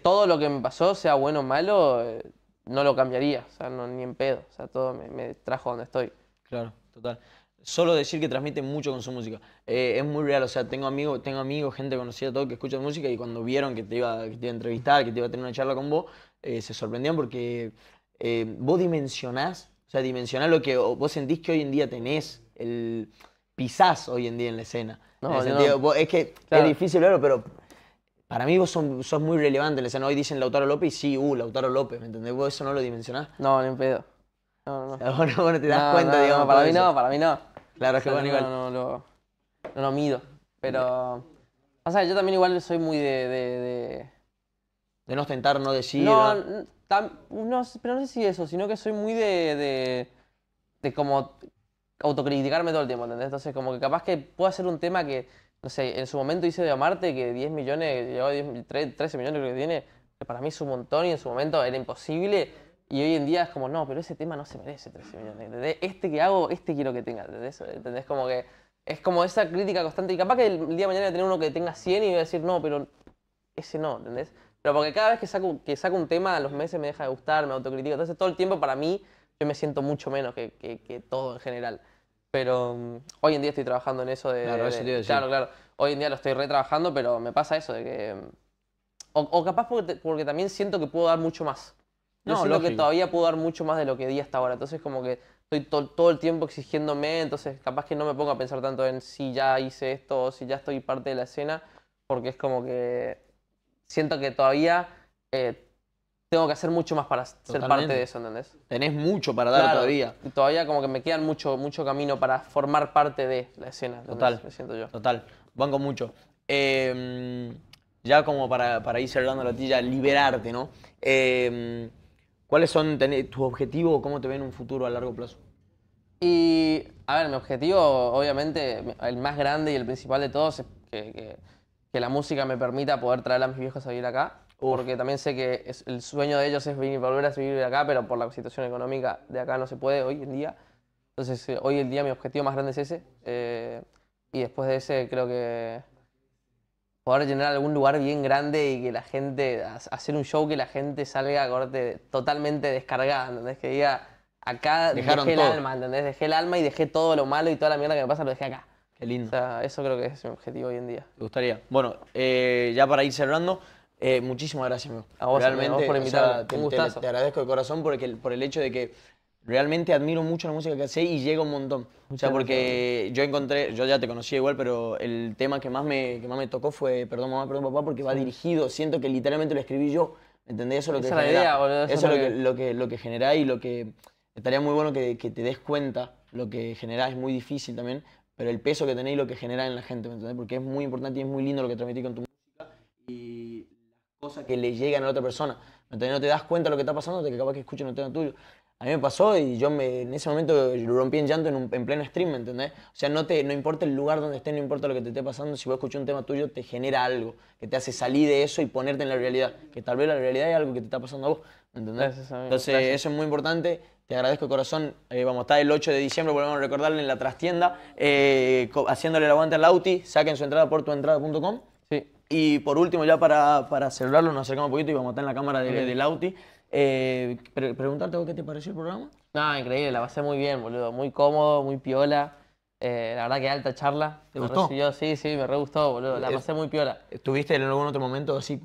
todo lo que me pasó, sea bueno o malo, eh, no lo cambiaría. O sea, ni en pedo. O sea, todo me, me trajo donde estoy. Claro, total solo decir que transmiten mucho con su música. Eh, es muy real, o sea, tengo amigos, tengo amigos, gente conocida, todo que escucha música y cuando vieron que te iba, a entrevistar, que te iba a tener una charla con vos, eh, se sorprendían porque eh, vos dimensionás, o sea, dimensionás lo que vos sentís que hoy en día tenés, el pisás hoy en día en la escena. No, en no. es que es difícil verlo, pero para mí vos son, sos muy relevante en la escena. Hoy dicen Lautaro López y sí, uh, Lautaro López, ¿me entendés? Vos eso no lo dimensionás. No, ni un pedo. No, no, no. te das cuenta, digamos. Para mí no, para mí no. Claro, es que igual. No, lo mido. Pero. pasa yo también igual soy muy de. de, no ostentar, no decir. No, pero no sé si eso, sino que soy muy de. de, como autocriticarme todo el tiempo, ¿entendés? Entonces, como que capaz que puedo ser un tema que, no sé, en su momento hice de Amarte, que 10 millones, llegó 13 millones creo que tiene, para mí es un montón y en su momento era imposible y hoy en día es como, no, pero ese tema no se merece 13 millones, ¿entendés? Este que hago, este quiero que tenga, ¿entendés? ¿Entendés? Como que es como esa crítica constante. Y capaz que el día de mañana voy a tener uno que tenga 100 y voy a decir, no, pero ese no, ¿entendés? Pero porque cada vez que saco, que saco un tema, a los meses me deja de gustar, me autocritico. Entonces todo el tiempo para mí yo me siento mucho menos que, que, todo en general. Pero mm, hoy en día estoy trabajando en eso de... Claro, claro, claro. Hoy en día lo estoy retrabajando, pero me pasa eso de que... Mm, o, capaz porque también siento que puedo dar mucho más. No, lo que todavía puedo dar mucho más de lo que di hasta ahora. Entonces, como que estoy todo el tiempo exigiéndome, entonces capaz que no me pongo a pensar tanto en si ya hice esto o si ya estoy parte de la escena, porque es como que siento que todavía eh, tengo que hacer mucho más para ser parte de eso, ¿entendés? Tenés mucho para dar todavía. todavía como que me quedan mucho, mucho camino para formar parte de la escena. Total. Me siento yo. Total. Banco mucho. Em, ya como para, para ir cerrando la tilla, liberarte, ¿no? Em, ¿Cuáles son tus objetivos o cómo te ven un futuro a largo plazo? Y, a ver, mi objetivo, obviamente, el más grande y el principal de todos es que, la música me permita poder traer a mis viejos a vivir acá. Porque también sé que es, el sueño de ellos es venir, volver a vivir acá, pero por la situación económica de acá no se puede hoy en día. Entonces, eh, hoy en día mi objetivo más grande es ese. Eh, y después de ese, creo que poder llenar algún lugar bien grande y que la gente, hacer un show que la gente salga a corte totalmente descargada, ¿entendés? Que diga, acá Dejaron dejé el alma, ¿entendés? Dejé el alma y dejé todo lo malo y toda la mierda que me pasa, lo dejé acá. Qué lindo. O sea, eso creo que es mi objetivo hoy en día. Me gustaría. Bueno, eh, ya para ir cerrando, eh, muchísimas gracias, amigo. A vos, Realmente, por te, agradezco de corazón por el hecho de que realmente admiro mucho la música que hace y llega un montón. o sea, porque yo encontré, yo ya te conocía igual, pero el tema que más me, que más me tocó fue Perdón mamá, perdón papá, porque va dirigido, siento que literalmente lo escribí yo. ¿Entendés? Eso es lo que eso, lo que, lo que, lo que genera y lo que estaría muy bueno que, que te des cuenta. Lo que genera es muy difícil también, pero el peso que tenéis lo que genera en la gente, entendés? Porque es muy importante y es muy lindo lo que transmitís con tu que le llegan a la otra persona. Entonces no te das cuenta de lo que está pasando te que capaz que escuchen un tema tuyo. A mí me pasó y yo me, en ese momento lo rompí en llanto en, un, en pleno stream, ¿me O sea, no, te, no importa el lugar donde estés, no importa lo que te esté pasando, si vos escuchas un tema tuyo, te genera algo que te hace salir de eso y ponerte en la realidad. Que tal vez la realidad es algo que te está pasando a vos, entendés? Entonces, eso es muy importante. Te agradezco, corazón. Eh, vamos a estar el 8 de diciembre, volvemos a recordarle en la trastienda, eh, haciéndole el aguante al Lauti. Saquen su entrada por tuentrada.com. Sí. Y por último, ya para, para cerrarlo, nos acercamos un poquito y vamos a estar en la cámara de, del Lauti. Eh, preguntarte qué te pareció el programa. nada increíble, la pasé muy bien, boludo. Muy cómodo, muy piola. Eh, la verdad que alta charla. ¿Te me gustó? sí, sí, me re gustó, boludo. La pasé muy piola. ¿Tuviste en algún otro momento así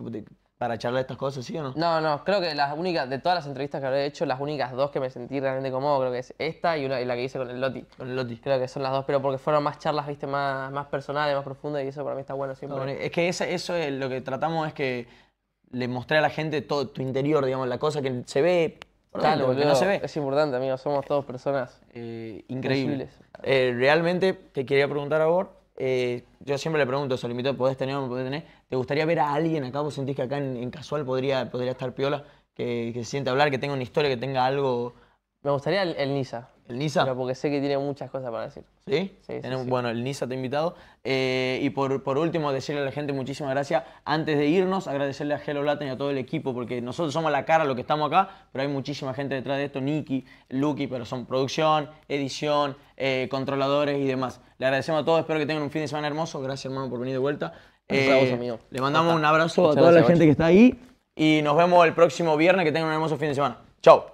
para charlar estas cosas, ¿sí o no? No, no, creo que las únicas, de todas las entrevistas que habré hecho, las únicas dos que me sentí realmente cómodo, creo que es esta y, una, y la que hice con el Loti. Con el Loti. Creo que son las dos, pero porque fueron más charlas, viste, más, más personales, más profundas y eso para mí está bueno siempre. es que eso es lo que tratamos es que le mostré a la gente todo tu interior, digamos, la cosa que se ve, claro, que no se ve. Es importante, amigo, somos todos personas eh, increíbles. Eh, realmente te quería preguntar a vos, eh, yo siempre le pregunto, solimito, ¿podés tener o no podés tener? ¿Te gustaría ver a alguien acá? ¿Vos sentís que acá en, Casual podría, podría estar Piola? Que, se siente hablar, que tenga una historia, que tenga algo... Me gustaría el, Nisa. ¿El Nisa? porque sé que tiene muchas cosas para decir. ¿Sí? Bueno, el Nisa te ha invitado. Eh, y por, último, decirle a la gente muchísimas gracias. Antes de irnos, agradecerle a Hello Latin y a todo el equipo, porque nosotros somos la cara, lo que estamos acá, pero hay muchísima gente detrás de esto, Nicky, Lucky, pero son producción, edición, eh, controladores y demás. Le agradecemos a todos, espero que tengan un fin de semana hermoso. Gracias, hermano, por venir de vuelta. Eh, le mandamos un abrazo a toda la gente que está ahí. Y nos vemos el próximo viernes. Que tengan un hermoso fin de semana. Chao.